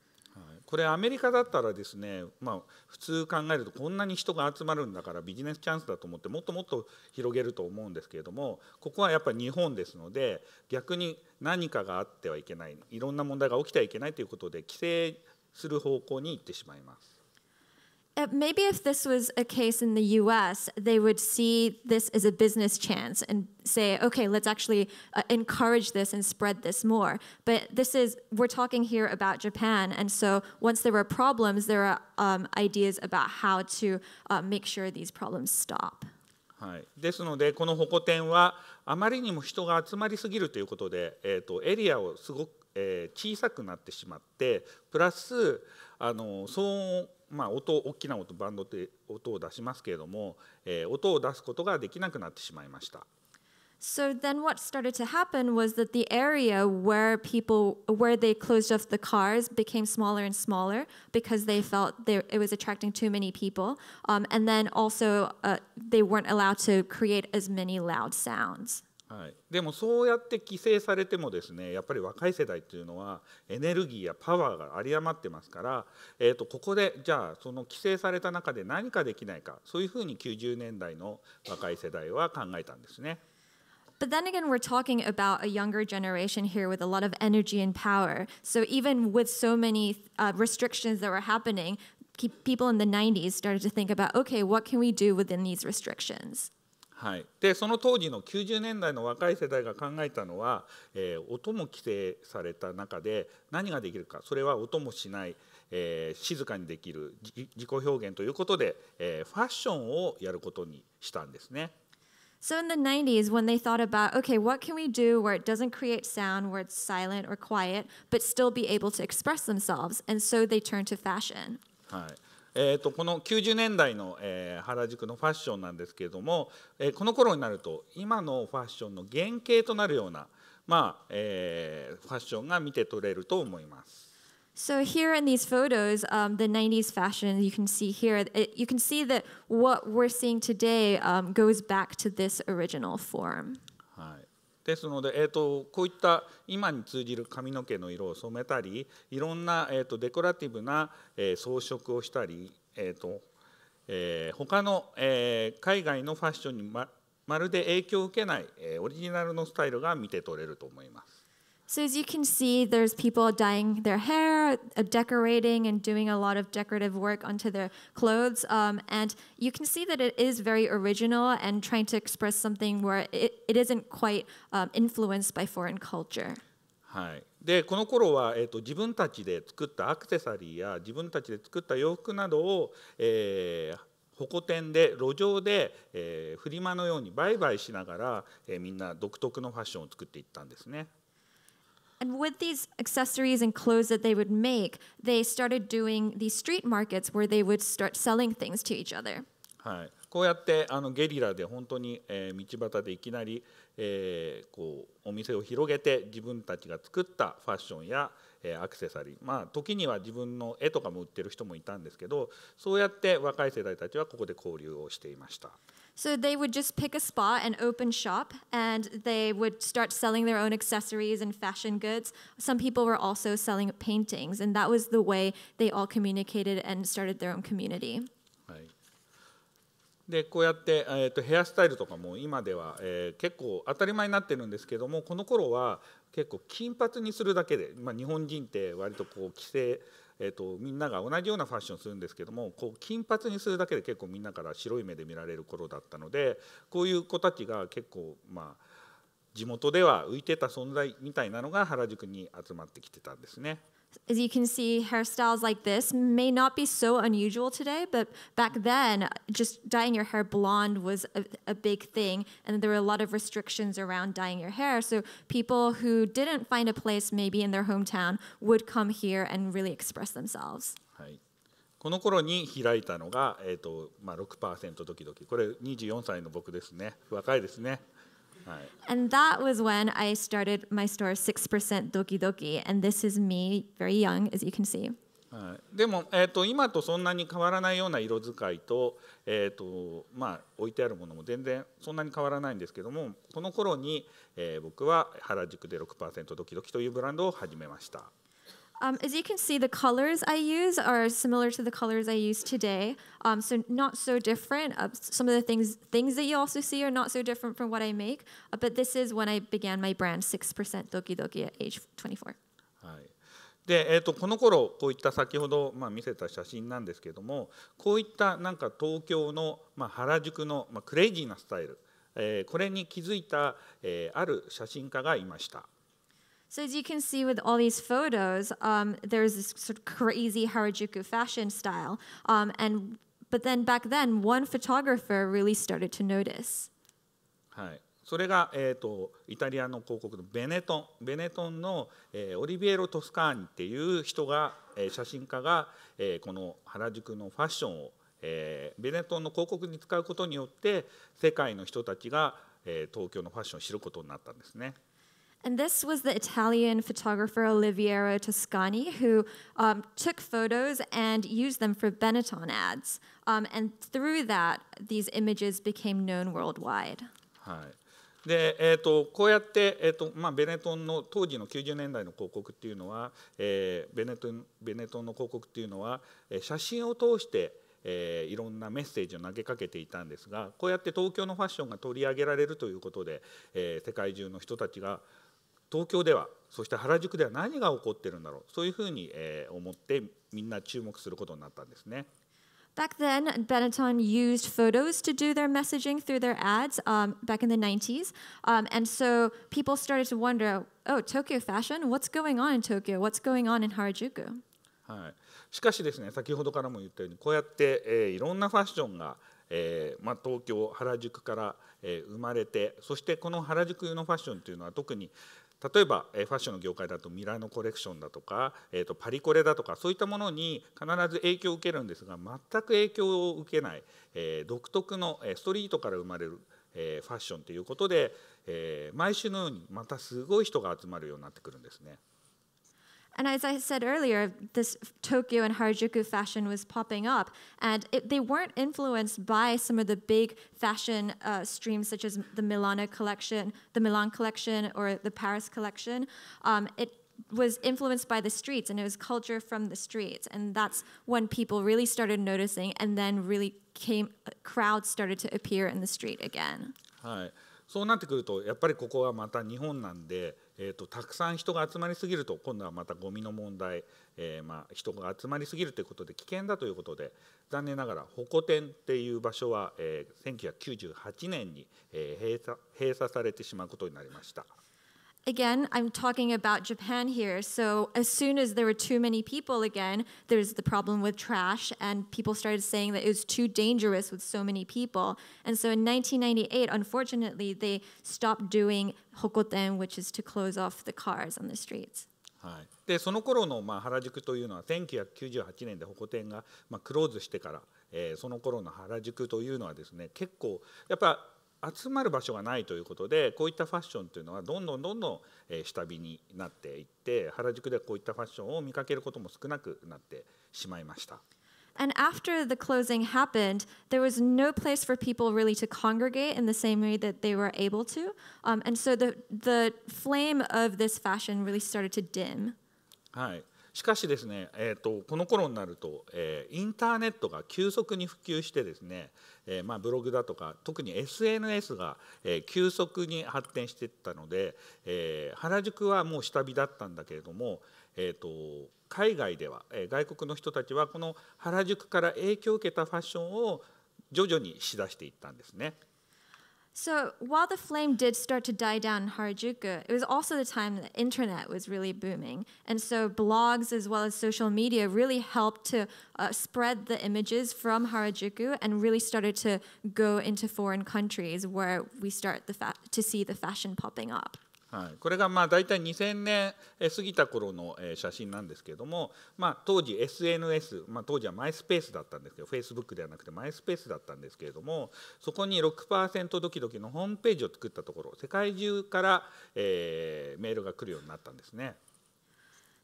これアメリカだったらですね、まあ、普通考えるとこんなに人が集まるんだからビジネスチャンスだと思ってもっともっと広げると思うんですけれどもここはやっぱり日本ですので逆に何かがあってはいけないいろんな問題が起きてはいけないということで規制する方向に行ってしまいます。Uh, maybe if this was a case in the US, they would see this as a business chance and say, okay, let's actually uh, encourage this and spread this more. But this is, we're talking here about Japan. And so once there are problems, there are um, ideas about how to uh, make sure these problems stop. はい、ですので、この保護店はあまりにも人が集まりすぎるということで、えー、とエリアをすごく、えー、小さくなってしまって、プラスあの騒音まあ、音大きな音バンドって音を出しますけれども、えー、音を出すことができなくなってしまいました。So then what started to happen was that the area where people where they closed off the cars became smaller and smaller because they felt they, it was attracting too many people um, and then also uh, they weren't allowed to create as many loud sounds. はい、でもそうやって規制されてもですねやっぱり若い世代っていうのはエネルギーやパワーが有り余ってますから、えー、とここでじゃあその規制された中で何かできないかそういうふうに90年代の若い世代は考えたんですね。But then again, we're talking about a younger generation here with a lot of energy and power. So even with so many uh, restrictions that were happening, keep people in the 90s started to think about okay, what can we do within these restrictions? はい、でその当時の90年代の若い世代が考えたのは、えー、音も規制された中で何ができるかそれは音もしない、えー、静かにできる自己表現ということで、えー、ファッションをやることにしたんですね。So in the 90s, when they thought about, okay, what can we do where it doesn't create sound, where it's silent or quiet, but still be able to express themselves? And so they turned to fashion. はいえーと、この90年代の、えー、原宿のファッションなんですけれども、えー、この頃になると今のファッションの原型となるような、まあえー、ファッションが見て取れると思います。So here in these photos, um, the 90s fashion you can see here, it, you can see that what we're seeing today um, goes back to this original form. ですので、えーと、こういった今に通じる髪の毛の色を染めたりいろんな、えーと、とデコラティブな、えー、装飾をしたり、えーとえー、他の、えー、海外のファッションにままるで影響を受けない、えー、オリジナルのスタイルが見て取れると思います。So as you can see, there's people dyeing their hair, uh, decorating, and doing a lot of decorative work onto their clothes. Um, and you can see that it is very original and trying to express something where it, it isn't quite um, influenced by foreign culture. はい、でこの頃は、えーと、と自分たちで作ったアクセサリーや自分たちで作った洋服などを、えー、保護店で路上で、えー、フリマのように売買しながら、えー、みんな独特のファッションを作っていったんですね。And with these accessories and clothes that they would make, they started doing these street markets where they would start selling things to each other. はい、こうやってあのゲリラで本当に、えー、道端でいきなり、えー、こうお店を広げて自分たちが作ったファッションや、えー、アクセサリーまあ時には自分の絵とかも売ってる人もいたんですけどそうやって若い世代たちはここで交流をしていました。So they would just pick a spot and open shop, and they would start selling their own accessories and fashion goods. Some people were also selling paintings, and that was the way they all communicated and started their own community. でこうやって、えーと、とヘアスタイルとかも今では、えー、結構当たり前になってるんですけどもこの頃は結構金髪にするだけで、まあ、日本人って割とこう規制えーと、みんなが同じようなファッションするんですけどもこう金髪にするだけで結構みんなから白い目で見られる頃だったのでこういう子たちが結構まあ地元では浮いてた存在みたいなのが原宿に集まってきてたんですね。as you can see, hairstyles like this may not be so unusual today, but back then, just dyeing your hair blonde was a, a, big thing, and there were a lot of restrictions around dyeing your hair. So people who didn't find a place maybe in their hometown would come here and really express themselves. この頃に開いたのが、えーとまあ6、6%時々これ24歳の僕ですね若いですね。And that was when I started my store 6% Doki Doki. And this is me, very young, as you can see. でも、えーと、と今とそんなに変わらないような色使いと,、えーとまあ、置いてあるものも全然そんなに変わらないんですけどもこの頃に、えー、僕は原宿で6%ドキドキというブランドを始めました。Um, as you can see, the colors I use are similar to the colors I use today, um, so not so different. Uh, some of the things things that you also see are not so different from what I make, uh, but this is when I began my brand, 6% Doki Doki at age 24. で、えーと、この頃こういった先ほど、まあ、見せた写真なんですけれどもこういったなんか東京の、まあ、原宿の、まあ、クレイジーなスタイル、えー、これに気づいた、えー、ある写真家がいました。So as you can see with all these photos, um, there's this sort of crazy Harajuku fashion style. Um, and but then back then, one photographer really started to notice. はい。それが、えーと、とイタリアの広告のベネトンベネトンの、えー、オリビエロ・トスカーニっていう人が、えー、写真家が、えー、この原宿のファッションを、えー、ベネトンの広告に使うことによって世界の人たちが、えー、東京のファッションを知ることになったんですね。And this was the Italian photographer Oliviero Toscani who um, took photos and used them for Benetton ads. Um, and through that, these images became known worldwide. はい。で、えっ、ー、とこうやってえっ、ー、とまあベネトンの当時の90年代の広告っていうのは、えー、ベネトンベネトンの広告っていうのは、え写真を通してえー、いろんなメッセージを投げかけていたんですがこうやって東京のファッションが取り上げられるということで、えー、世界中の人たちが東京ではそして原宿では何が起こってるんだろうそういうふうに、えー、思ってみんな注目することになったんですね。Back then, Benetton used photos to do their messaging through their ads um, back in the 90s. Um, and so people started to wonder oh, Tokyo fashion? What's going on in Tokyo? What's going on in Harajuku? はい、しかしですね先ほどからも言ったようにこうやって、えー、いろんなファッションが、えーまあ、東京原宿から、えー、生まれてそしてこの原宿のファッションというのは特に例えば、えファッションの業界だとミラノコレクションだとか、えーと、パリコレだとかそういったものに必ず影響を受けるんですが全く影響を受けない、えー、独特のストリートから生まれる、えー、ファッションということで、え毎週のようにまたすごい人が集まるようになってくるんですね。And as I said earlier, this Tokyo and Harajuku fashion was popping up, and it, they weren't influenced by some of the big fashion uh, streams such as the Milano collection, the Milan collection, or the Paris collection. Um, it was influenced by the streets, and it was culture from the streets, and that's when people really started noticing, and then really came crowds started to appear in the street again. はい、そうなってくるとやっぱりここはまた日本なんで。えーと、たくさん人が集まりすぎると今度はまたゴミの問題、えー、まあ、人が集まりすぎるということで危険だということで残念ながら保護店っていう場所は、えー、1998年に、えー、閉鎖閉鎖されてしまうことになりました。again, I'm talking about Japan here. So as soon as there were too many people again, there's the problem with trash, and people started saying that it was too dangerous with so many people. And so in 1998, unfortunately, they stopped doing hokoten, which is to close off the cars on the streets. はい、でその頃のまあ原宿というのは1998年でホコ天がまあクローズしてから、えー、その頃の原宿というのはですね結構やっぱ集まる場所がないということでこういったファッションというのはどんどんどんどん下火になっていって原宿ではこういったファッションを見かけることも少なくなってしまいました。And after the closing happened, there was no place for people really to congregate in the same way that they were able to. Um, and so the, the flame of this fashion really started to dim. はい。しかしですね、えーと、とこの頃になると、えー、インターネットが急速に普及してですね、えー、まあ、ブログだとか特に SNS が、え急速に発展していったので、えー、原宿はもう下火だったんだけれども、えーと、と海外では、え外国の人たちはこの原宿から影響を受けたファッションを徐々にしだしていったんですね。So while the flame did start to die down in Harajuku, it was also the time the internet was really booming. And so blogs as well as social media really helped to uh, spread the images from Harajuku and really started to go into foreign countries where we start to see the fashion popping up. はい、これがまあ大体2000年過ぎた頃の写真なんですけれども、まあ、当時 SNS、まあ、当時はマイスペースだったんですけどフェイスブックではなくてマイスペースだったんですけれどもそこに6%ドキドキのホームページを作ったところ世界中から、えー、メールが来るようになったんですね。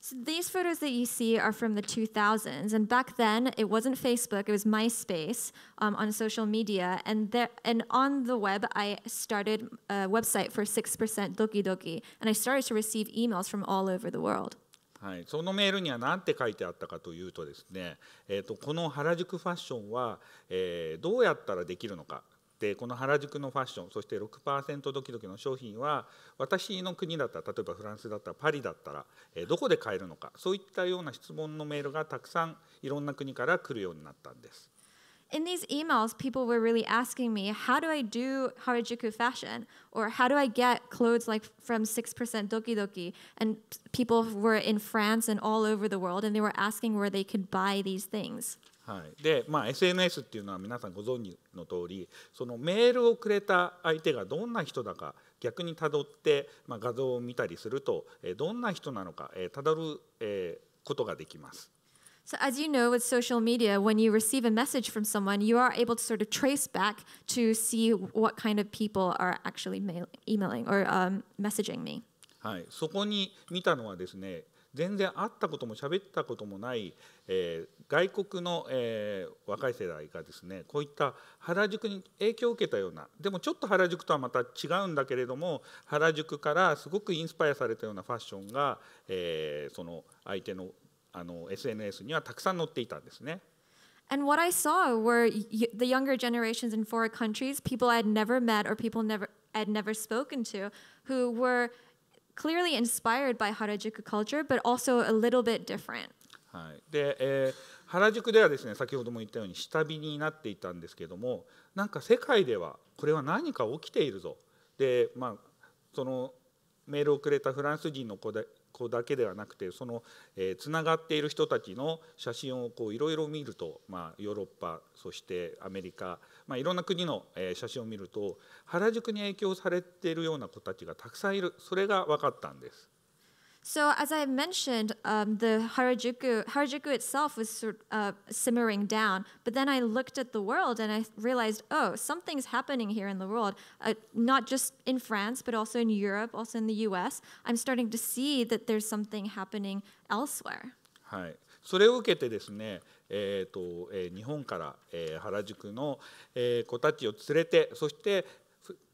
So these photos that you see are from the 2000s, and back then it wasn't Facebook; it was MySpace um, on social media, and there, and on the web I started a uh, website for Six Percent Doki Doki, and I started to receive emails from all over the world. はい、そのメールには何て書いてあったかというとですね、えーと、とこの原宿ファッションは、えー、どうやったらできるのかでこの原宿のファッションそして6%ドキドキの商品は私の国だったら例えばフランスだったらパリだったらどこで買えるのかそういったような質問のメールがたくさんいろんな国から来るようになったんです。in these emails, people were really asking me, how do I do Harajuku fashion? Or how do I get clothes like from 6% Doki Doki? And people were in France and all over the world, and they were asking where they could buy these things. はい、で、まあ、SNS っていうのは皆さんご存知の通りそのメールをくれた相手がどんな人だか逆にたどって、まあ、画像を見たりすると、えー、どんな人なのか、えー、たどる、えー、ことができます。So, as you know, with social media, when you receive a message from someone, you are able to sort of trace back to see what kind of people are actually emailing or um, messaging me. はい、そこに見たのはですね、全然会ったことも喋ったこともない、えー、外国の、えー、若い世代がですねこういった原宿に影響を受けたようなでもちょっと原宿とはまた違うんだけれども原宿からすごくインスパイアされたようなファッションが、えー、その相手のあの SNS にはたくさん載っていたんですね。And what I saw were the younger generations in foreign countries, people I had never met or people never I had never spoken to, who were clearly inspired by Harajuku culture, but also a little bit different. はい、で、えー、原宿ではですね先ほども言ったように下火になっていたんですけどもなんか世界ではこれは何か起きているぞでまあそのメールをくれたフランス人の子だ子だけではなくてそのつな、えー、がっている人たちの写真をいろいろ見ると、まあ、ヨーロッパそしてアメリカまあ、いろんな国の写真を見ると原宿に影響されているような子たちがたくさんいるそれが分かったんです。So, as I mentioned, um, the Harajuku, Harajuku itself was uh, simmering down. But then I looked at the world and I realized, oh, something's happening here in the world, uh, not just in France, but also in Europe, also in the US. I'm starting to see that there's something happening elsewhere. はい。それを受けてですね、えーとえー、日本から、えー、原宿の、えー、子たちを連れてそして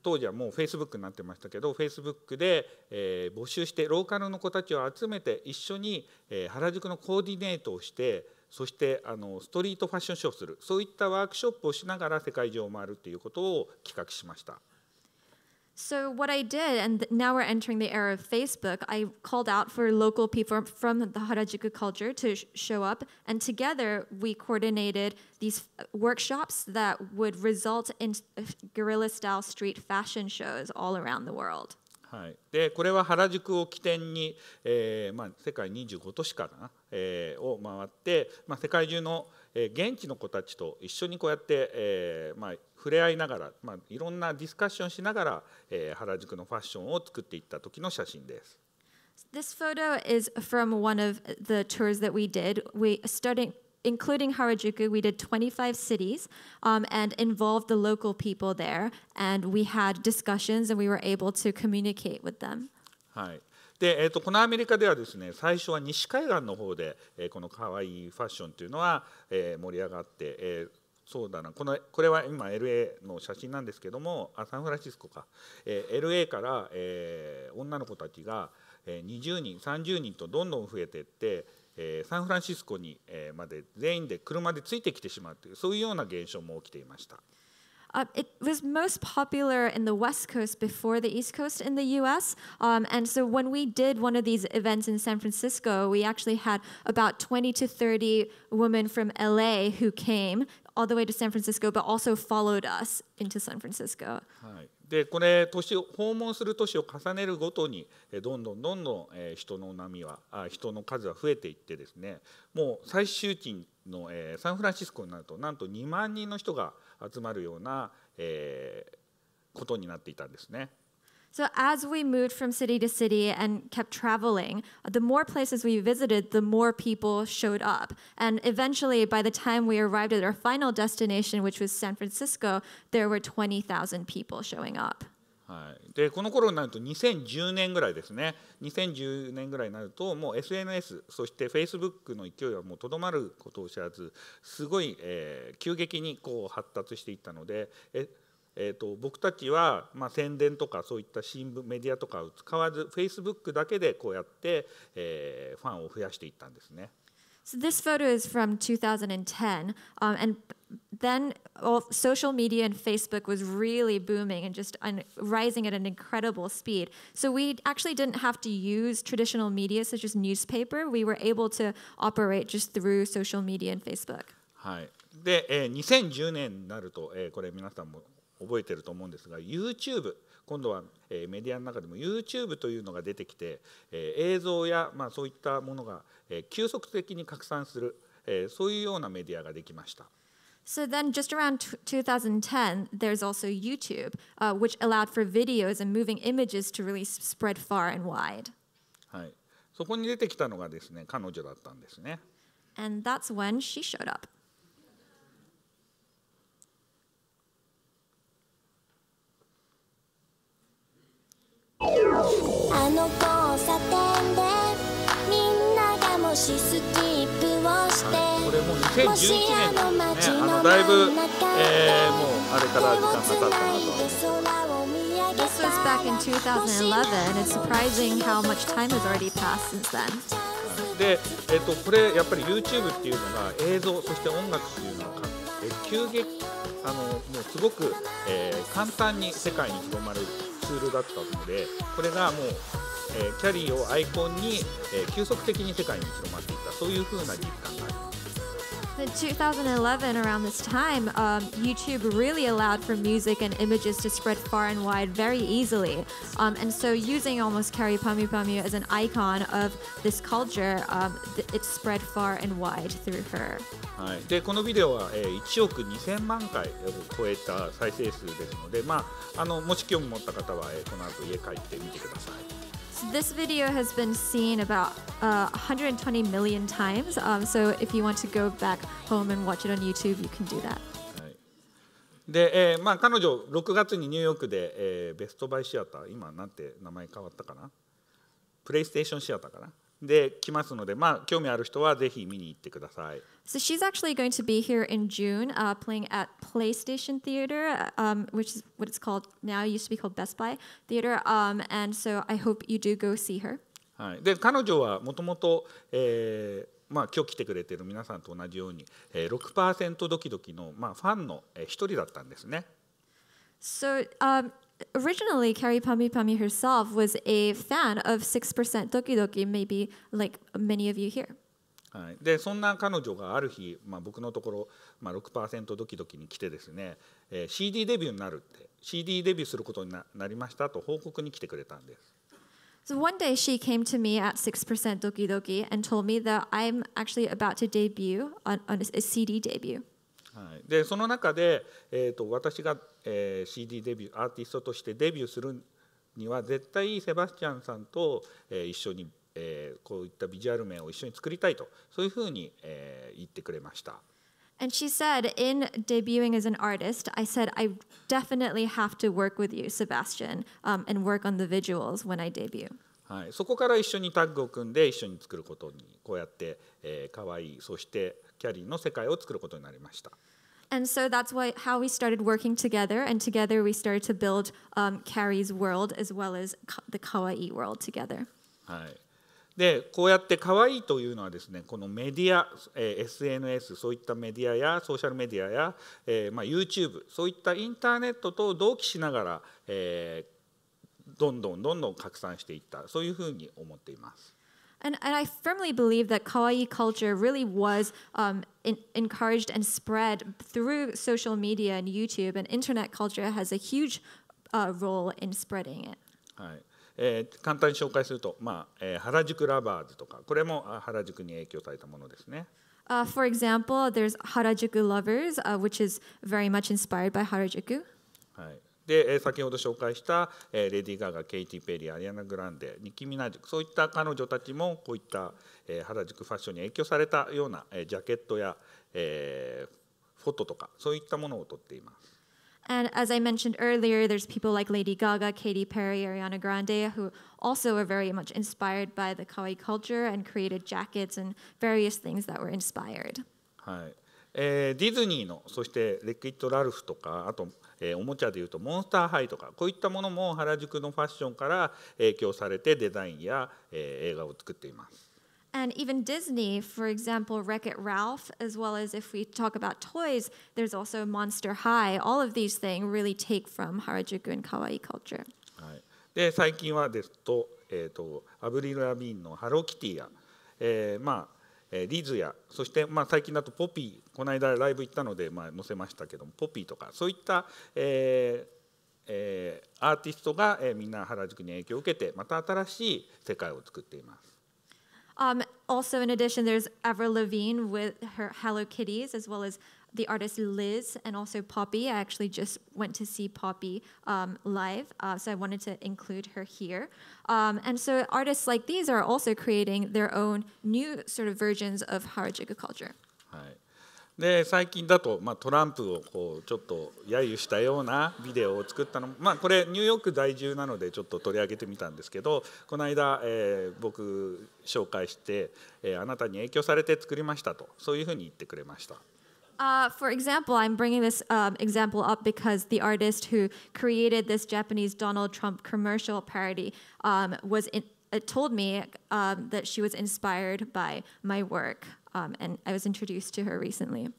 当時はもうフェイスブックになってましたけどフェイスブックで、えー、募集してローカルの子たちを集めて一緒に、えー、原宿のコーディネートをしてそしてあのストリートファッションショーをするそういったワークショップをしながら世界中を回るということを企画しました。So what I did, and now we're entering the era of Facebook, I called out for local people from the Harajuku culture to sh show up, and together we coordinated these uh, workshops that would result in uh, guerrilla-style street fashion shows all around the world. はい、でこれは原宿を起点に、えーまあ、世界25都市かな、えー、を回って、まあ、世界中の、えー、現地の子たちと一緒にこうやって、えーまあ、触れ合いながら、まあ、いろんなディスカッションしながら、えー、原宿のファッションを作っていった時の写真です。This photo is from one of the tours that we did. We started including Harajuku, we did 25 cities um, and involved the local people there. And we had discussions and we were able to communicate with them. はい。で、えー、とこのアメリカではですね最初は西海岸の方で、えー、このかわいいファッションというのは、えー、盛り上がって、えー、そうだなこのこれは今 LA の写真なんですけどもあサンフランシスコか、えー、LA から、えー、女の子たちが、えー、20人30人とどんどん増えていって、えー、サンフランシスコに、えー、まで全員で車でついてきてしまうというそういうような現象も起きていました。Uh, it was most popular in the West Coast before the East Coast in the US. Um, and so when we did one of these events in San Francisco, we actually had about 20 to 30 women from LA who came all the way to San Francisco, but also followed us into San Francisco. でこれ年を訪問する年を重ねるごとにどんどんどんどん人の波は人の数は増えていってですねもう最終地のサンフランシスコになるとなんと2万人の人が集まるような、えー、ことになっていたんですね。So, as we moved from city to city and kept traveling, the more places we visited, the more people showed up. And eventually, by the time we arrived at our final destination, which was San Francisco, there were 20,000 people showing up. はい、でこの頃になると2010年ぐらいですね2010年ぐらいになるともう SNS そしてフェイスブックの勢いはもうとどまることを知らずすごい、えー、急激にこう発達していったのでえ、えーと、僕たちは、まあ、宣伝とかそういった新聞メディアとかを使わずフェイスブックだけでこうやって、えー、ファンを増やしていったんですね。So this photo is from 2010, um, and then well, social media and Facebook was really booming and just rising at an incredible speed. So we actually didn't have to use traditional media such as newspaper. We were able to operate just through social media and Facebook. YouTube. 今度はメディアの中でも YouTube というのが出てきて映像やまそういったものが急速的に拡散するそういうようなメディアができました。So then, just around 2010, there's also YouTube, uh, which allowed for videos and moving images to really spread far and wide. And that's when she showed up. あの交差点でみんながもしスキップをしてこれもう2011年だ、あのだいぶ、えー、もうあれから時間かかったなと This was back in 2011 and it's surprising how much time has already passed since then. で、えっと、これやっぱり YouTube っていうのが映像そして音楽っていうのが急激あのもうすごく、えー、簡単に世界に広まるツールだったのでこれがもう、えー、キャリーをアイコンに、えー、急速的に世界に広まっていったそういうふうな実感があります。In 2011, around this time, um, YouTube really allowed for music and images to spread far and wide very easily. Um, and so, using almost Carrie Pamu Pamu as an icon of this culture, um, it spread far and wide through her. はい、でこのビデオは、えー、1億2000万回を超えた再生数ですので、まあ、あのもし興味持った方は、えー、この後家帰ってみてください。this video has been seen about uh, 120 million times. Um, so if you want to go back home and watch it on YouTube, you can do that. で、えーまあ、彼女、6月にニューヨークで、えー、ベストバイシアター、今なんて名前変わったかな、プレイステーションシアターかな、で来ますので、まあ、興味ある人はぜひ見に行ってください。So she's actually going to be here in June, uh, playing at PlayStation Theater, um, which is what it's called now. It used to be called Best Buy Theater, um, and so I hope you do go see her. はい。で彼女はもともと、えー、まあ今日来てくれている皆さんと同じように、えー、6%ドキドキのまあファンの一人だったんですね。So um. originally Carrie Pami Pami herself was a fan of 6% Doki Doki, maybe like many of you here. はい、でそんな彼女がある日、まあ、僕のところ、まあ、6%ドキドキに来てですね、えー、CD デビューになるって CD デビューすることにななりましたと報告に来てくれたんです。So one day she came to me at 6% Doki Doki and told me that I'm actually about to debut on, on a CD debut. はい、でその中で、えーと私がえー、CD デビューアーティストとしてデビューするには絶対セバスチャンさんと、え一緒に、えこういったビジュアル面を一緒に作りたいとそういうふうに、え言ってくれました。And she said, in debuting as an artist, I said, I definitely have to work with you, Sebastian, um, and work on the visuals when I debut. はい、そこから一緒にタッグを組んで一緒に作ることにこうやって、えー、かわいそしてキャリーの世界を作ることになりました。And so that's why, how we started working together, and together we started to build um, Carrie's world as well as the kawaii world together. はい。でこうやって可愛いというのはですねこのメディア、えー、SNS そういったメディアやソーシャルメディアや、えーまあ、YouTube そういったインターネットと同期しながら、えー、どんどんどんどん拡散していったそういうふうに思っています。And, and I firmly believe that kawaii culture really was um, in, encouraged and spread through social media and YouTube, and internet culture has a huge uh, role in spreading it. はい。えー、簡単に紹介すると、まあえー、原宿ラバーズとか、これも原宿に影響されたものですね。Uh, for example, there's Harajuku Lovers, uh, which is very much inspired by Harajuku. で先ほど紹介したレディー・ガガケイティ・ペリーアリアナ・グランデニッキー・ミナージュそういった彼女たちもこういった原宿ファッションに影響されたようなジャケットやフォトとかそういったものを撮っています。And as I mentioned earlier, there's people like Lady Gaga, Katy Perry, Ariana Grande, who also are very much inspired by the kawaii culture and created jackets and various things that were inspired. はいえー、ディズニーのそしてレキッド・ラルフとかあとえおもちゃでいうとモンスターハイとかこういったものも原宿のファッションから影響されてデザインや、え映画を作っています。And even Disney, for example, Wreck It Ralph, as well as if we talk about toys, there's also Monster High. All of these things really take from Harajuku and kawaii culture. はい、で最近はですと,、えー、とアブリル・ラビーンのハローキティや、えー、まあリーズやそしてまあ最近だとポピーこの間ライブ行ったのでまあ載せましたけどもポピーとかそういった、えーえー、アーティストが、えー、みんな原宿に影響を受けてまた新しい世界を作っています。Um, also, in addition, there's e v e r l l v i n e with her Hello Kitties, as well as the a r t i s t Liz and also Poppy. I actually just went to see Poppy um, live, uh, so I wanted to include her here. Um, and so artists like these are also creating their own new sort of versions of Harajuku culture. で最近だと、まあ、トランプをこうちょっと揶揄したようなビデオを作ったのまあ、これニューヨーク在住なのでちょっと取り上げてみたんですけどこの間、えー、僕紹介して、えー、あなたに影響されて作りました」とそういうふうに言ってくれました。Uh, for example, I'm bringing this um, example up because the artist who created this Japanese Donald Trump commercial parody um, was in, told me um, that she was inspired by my work, um, and I was introduced to her recently.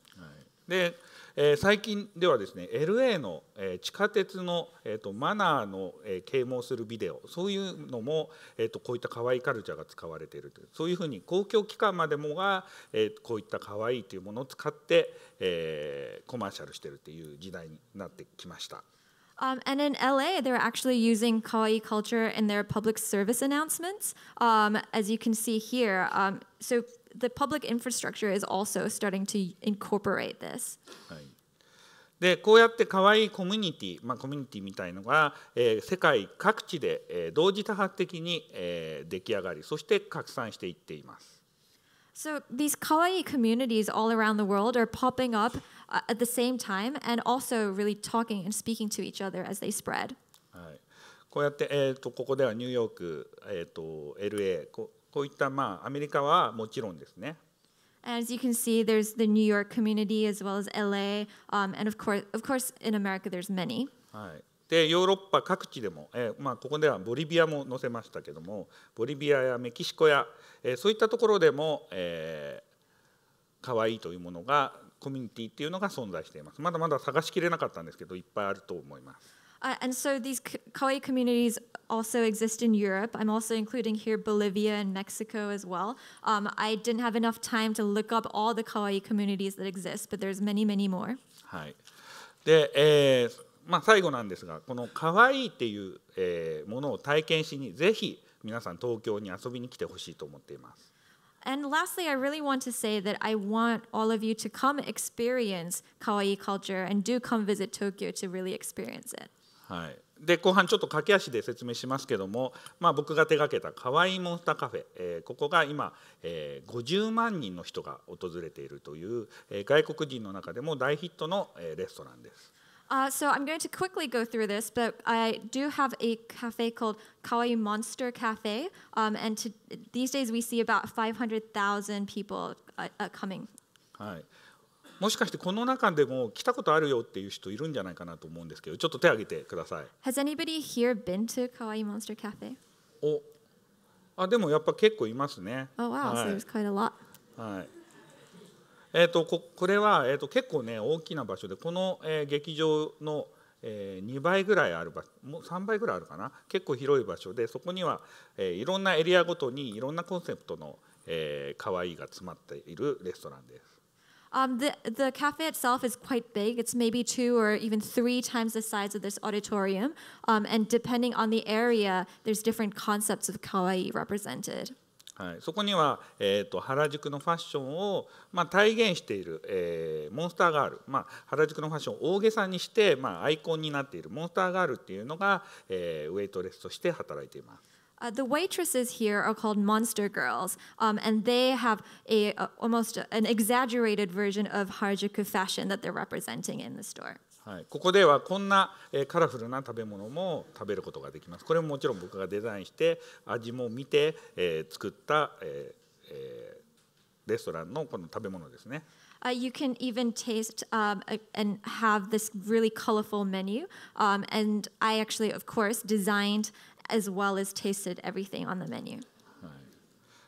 えー、最近ではですね LA の、えー、地下鉄の、えーと、マナーの、えー、啓蒙するビデオそういうのも、えーと、こういった可愛いカルチャーが使われているというそういうふうに公共機関までもが、えー、こういった可愛いというものを使って、えー、コマーシャルしているっていう時代になってきました。Um, and in LA, they're actually using kawaii culture in their public service announcements, um, as you can see here. Um, so the public infrastructure is also starting to incorporate this. でこうやって可愛いコミュニティ、まあ、コミュニティみたいのが、えー、世界各地で、えー、同時多発的に、えー、出来上がりそして拡散していっています。So these kawaii communities all around the world are popping up uh, at the same time and also really talking and speaking to each other as they spread. はい、こうやって、えーと、とここではニューヨーク、えーと、と LA ここういったまあアメリカはもちろんですね。As you can see, there's the New York community as well as LA, um, and of course, of course, in America, there's many. はい。でヨーロッパ各地でも、えーまあ、ここではボリビアも載せましたけどもボリビアやメキシコや、えー、そういったところでも、えー、可愛いというものがコミュニティっていうのが存在していますまだまだ探しきれなかったんですけどいっぱいあると思います。Uh, and so these Kawi communities also exist in Europe. I'm also including here Bolivia and Mexico as well. Um, I didn't have enough time to look up all the Kawaii communities that exist, but there's many, many more. Eh, and lastly, I really want to say that I want all of you to come experience kawaii culture and do come visit Tokyo to really experience it. はい、で後半ちょっと駆け足で説明しますけども、まあ、僕が手がけたかわいいモンスターカフェ、えー、ここが今、えー、50万人の人が訪れているという、えー、外国人の中でも大ヒットの、えー、レストランです。Uh, so I'm going to quickly go through this, but I do have a cafe called Kawaii Monster Cafe, um, and to, these days we see about 500,000 people uh, coming. はい。もしかしてこの中でも来たことあるよっていう人いるんじゃないかなと思うんですけど、ちょっと手を挙げてください。Has anybody here been to Kawaii Monster Cafe? お、あでもやっぱ結構いますね。Oh wow, はい、so quite a lot. はい。えーと、ここれは、えーと、結構ね大きな場所でこの、えー、劇場の、えー、2倍ぐらいある場もう3倍ぐらいあるかな結構広い場所でそこには、えー、いろんなエリアごとにいろんなコンセプトの、えー、可愛いが詰まっているレストランです。Um, the, the cafe itself is quite big. It's maybe two or even three times the size of this auditorium. Um, and depending on the area, there's different concepts of kawaii represented. はい、そこには、えーと、原宿のファッションを、まあ、体現している、えー、モンスターガール、まあ、原宿のファッションを大げさにして、まあ、アイコンになっているモンスターガールっていうのが、えー、ウェイトレスとして働いています。Uh, the waitresses here are called monster girls, um, and they have a, a, almost an exaggerated version of Harajuku fashion that they're representing in the store. はい、ここではこんな、えー、カラフルな食べ物も食べることができます。これももちろん僕がデザインして味も見て、えー、作った、えーえー、レストランのこの食べ物ですね。Uh, you can even taste um, and have this really colorful menu. Um, and I actually, of course, designed as well as tasted everything on the menu.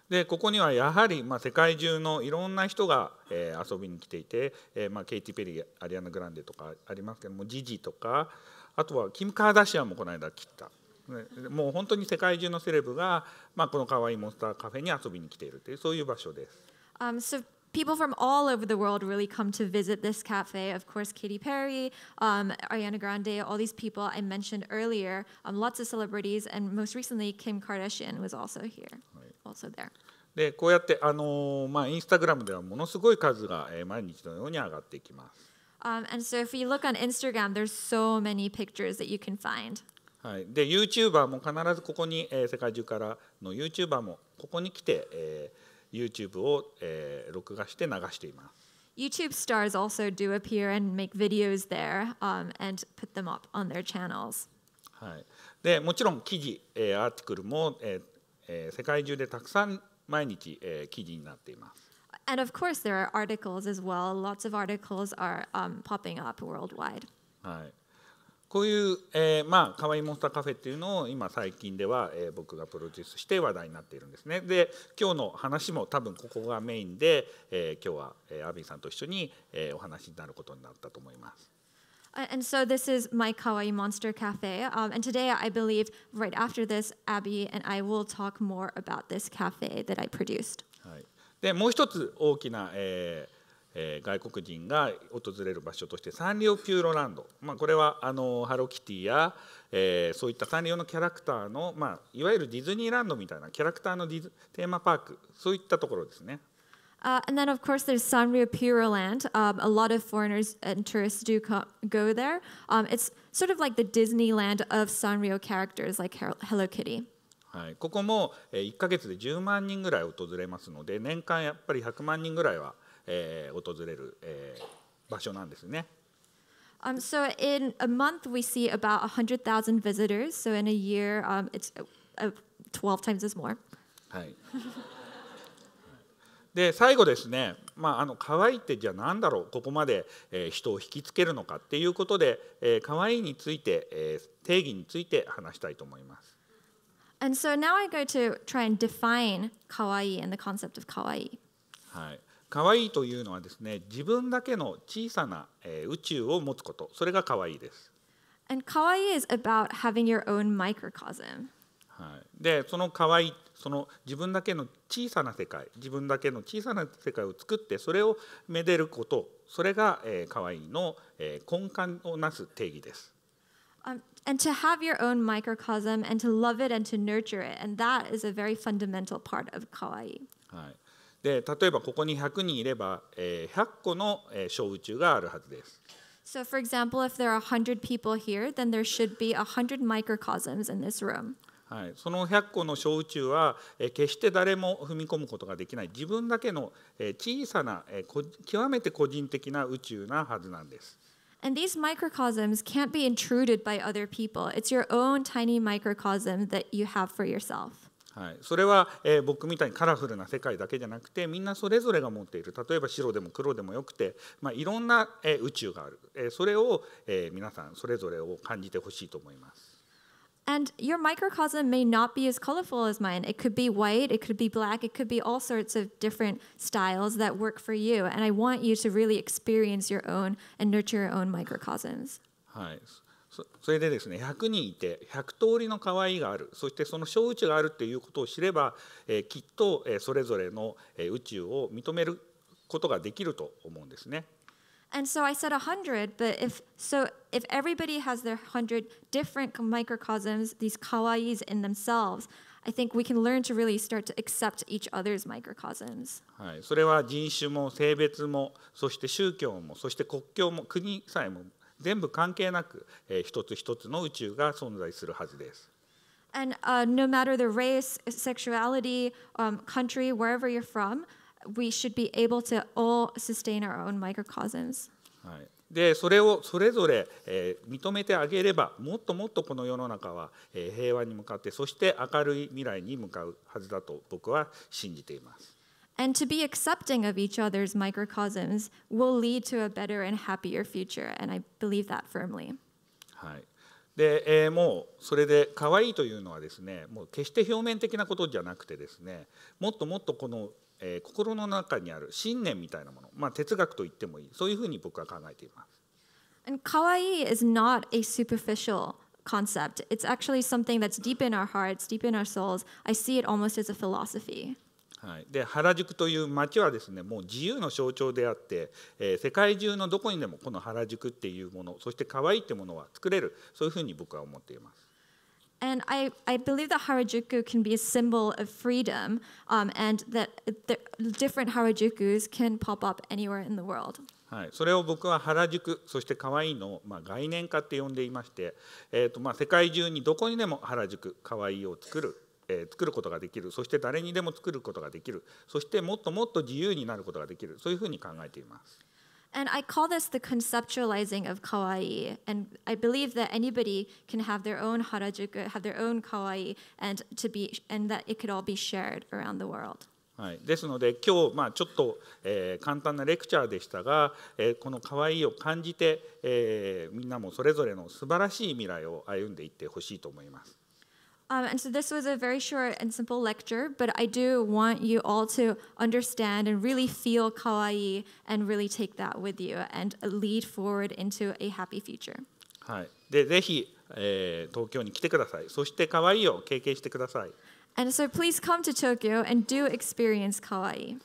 でここにはやはり、まあ、世界中のいろんな人が、えー、遊びに来ていて、えーまあ、ケイティ・ペリーアリアナ・グランデとかありますけどもジジとかあとはキム・カーダシアンもこの間来たね、もう本当に世界中のセレブが、まあ、このかわいいモンスターカフェに遊びに来ているというそういう場所です。Um, so people from all over the world really come to visit this cafe. Of course, Katy Perry, um, Ariana Grande, all these people I mentioned earlier, um, lots of celebrities, and most recently, Kim Kardashian was also here, also there. でこうやってあの、まあ、インスタグラムではものすごい数が、えー、毎日のように上がってきます。Um, and so if you look on Instagram, there's so many pictures that you can find. はい、で YouTuber も必ずここに、えー、世界中からの YouTuber もここに来て、えー YouTube を、えー、録画して流しています。YouTube stars also do appear and make videos there、um, and put them up on their channels. はい、でもちろん記事、えー、アーティクルも、えーえー、世界中でたくさん毎日、えー、記事になっています。And of course, there are articles as well. Lots of articles are、um, popping up worldwide. はい。こういう、えー、まあ可愛いモンスターカフェっていうのを今最近では、えー、僕がプロデュースして話題になっているんですね。で今日の話も多分ここがメインで、えー、今日は、えー、アビーさんと一緒に、えー、お話になることになったと思います。And so this is my Kawaii Monster Cafe. Um, and today, I believe, right after this, Abby and I will talk more about this cafe that I produced. はい。で、もう一つ大きな、えー、えー、外国人が訪れる場所としてサンリオピューロランド、まあ、これはあのハローキティや、えー、そういったサンリオのキャラクターの、まあ、いわゆるディズニーランドみたいなキャラクターのディズテーマパークそういったところですね。Uh, and then, of course, there's Sanrio Puroland. Um, a lot of foreigners and tourists do co- go there. Um, it's sort of like the Disneyland of Sanrio characters, like Hello Kitty. はい、ここも1か月で10万人ぐらい訪れますので年間やっぱり100万人ぐらいはえー、訪れる、えー、場所なんですね。Um, so in a month we see about 100,000 visitors. So in a year, um, it's uh, 12 times as more. はい。で最後ですね、まあ、あの可愛いってじゃあ何だろうここまで、えー、人を引きつけるのかっていうことで、えー、可愛いについて、えー、定義について話したいと思います。And so now I go to try and define k a w a n d the concept of k a w はい。可愛いというのはですね自分だけの小さな宇宙を持つことそれが可愛いです And 可愛い is about having your own microcosm はい、でその可愛いその自分だけの小さな世界自分だけの小さな世界を作ってそれをめでることそれが、えー、可愛いの、えー、根幹をなす定義です。And to nurture it, and that is a very fundamental part of 可愛い。はい。で例えばここに100人いれば、えー、100個の小宇宙があるはずです。So, for example, if there are 100 people here, then there should be 100 microcosms in this room. はい、その100個の小宇宙は、えー、決して誰も踏み込むことができない自分だけの、えー、小さな、えー、極めて個人的な宇宙なはずなんです。And these microcosms can't be intruded by other people. It's your own tiny microcosm that you have for yourself. はい、それは、えー、僕みたいにカラフルな世界だけじゃなくてみんなそれぞれが持っている例えば白でも黒でもよくて、まあ、いろんな、えー、宇宙がある、えー、それを、えー、皆さんそれぞれを感じてほしいと思います。And your microcosm may not be as colorful as mine. It could be white, it could be black, it could be all sorts of different styles that work for you. And I want you to really experience your own and nurture your own microcosms. それでですね100人いて100通りの可愛いがあるそしてその小宇宙があるっていうことを知れば、えきっと、えそれぞれの、え宇宙を認めることができると思うんですね。And so I said 100, but if so, if everybody has their 100 different microcosms, these kawaiis in themselves, I think we can learn to really start to accept each other's microcosms. はい、それは人種も性別も、そして宗教も、そして国境も、国さえも全部関係なく、えー、一つ一つの宇宙が存在するはずです。And uh, no matter the race, sexuality, um, country, wherever you're from, we should be able to all sustain our own microcosms. はい。でそれをそれぞれ、えー、認めてあげればもっともっとこの世の中は、えー、平和に向かってそして明るい未来に向かうはずだと僕は信じています。And to be accepting of each other's microcosms will lead to a better and happier future. And I believe that firmly. はい。で、えー、もうそれで可愛いというのはですね、もう決して表面的なことじゃなくてですね、もっともっとこの、えー、心の中にある信念みたいなもの、まあ哲学と言ってもいい、そういうふうに僕は考えています。And is not a superficial concept. It's actually something that's deep in our hearts, deep in our souls. I see it almost as a philosophy. はい、で原宿という街はですねもう自由の象徴であって、えー、世界中のどこにでもこの原宿っていうものそして可愛いってものは作れるそういうふうに僕は思っています。And I, I believe that Harajuku can be a symbol of freedom um, and that the different Harajukus can pop up anywhere in the world. はい、それを僕は原宿そして可愛いのを、まあ、概念化って呼んでいまして、えーとまあ、世界中にどこにでも原宿可愛いを作る作ることができるそして誰にでも作ることができるそしてもっともっと自由になることができるそういうふうに考えています。And I call this the conceptualizing of kawaii. And I believe that anybody can have their own harajuku, have their own kawaii, and to be and that it could all be shared around the world. はい、ですので今日、まあ、ちょっと、えー、簡単なレクチャーでしたが、えー、この可愛いを感じて、えー、みんなもそれぞれの素晴らしい未来を歩んでいってほしいと思います。Um, and so this was a very short and simple lecture, but I do want you all to understand and really feel kawaii and really take that with you and lead forward into a happy future. And so please come to Tokyo and do experience kawaii.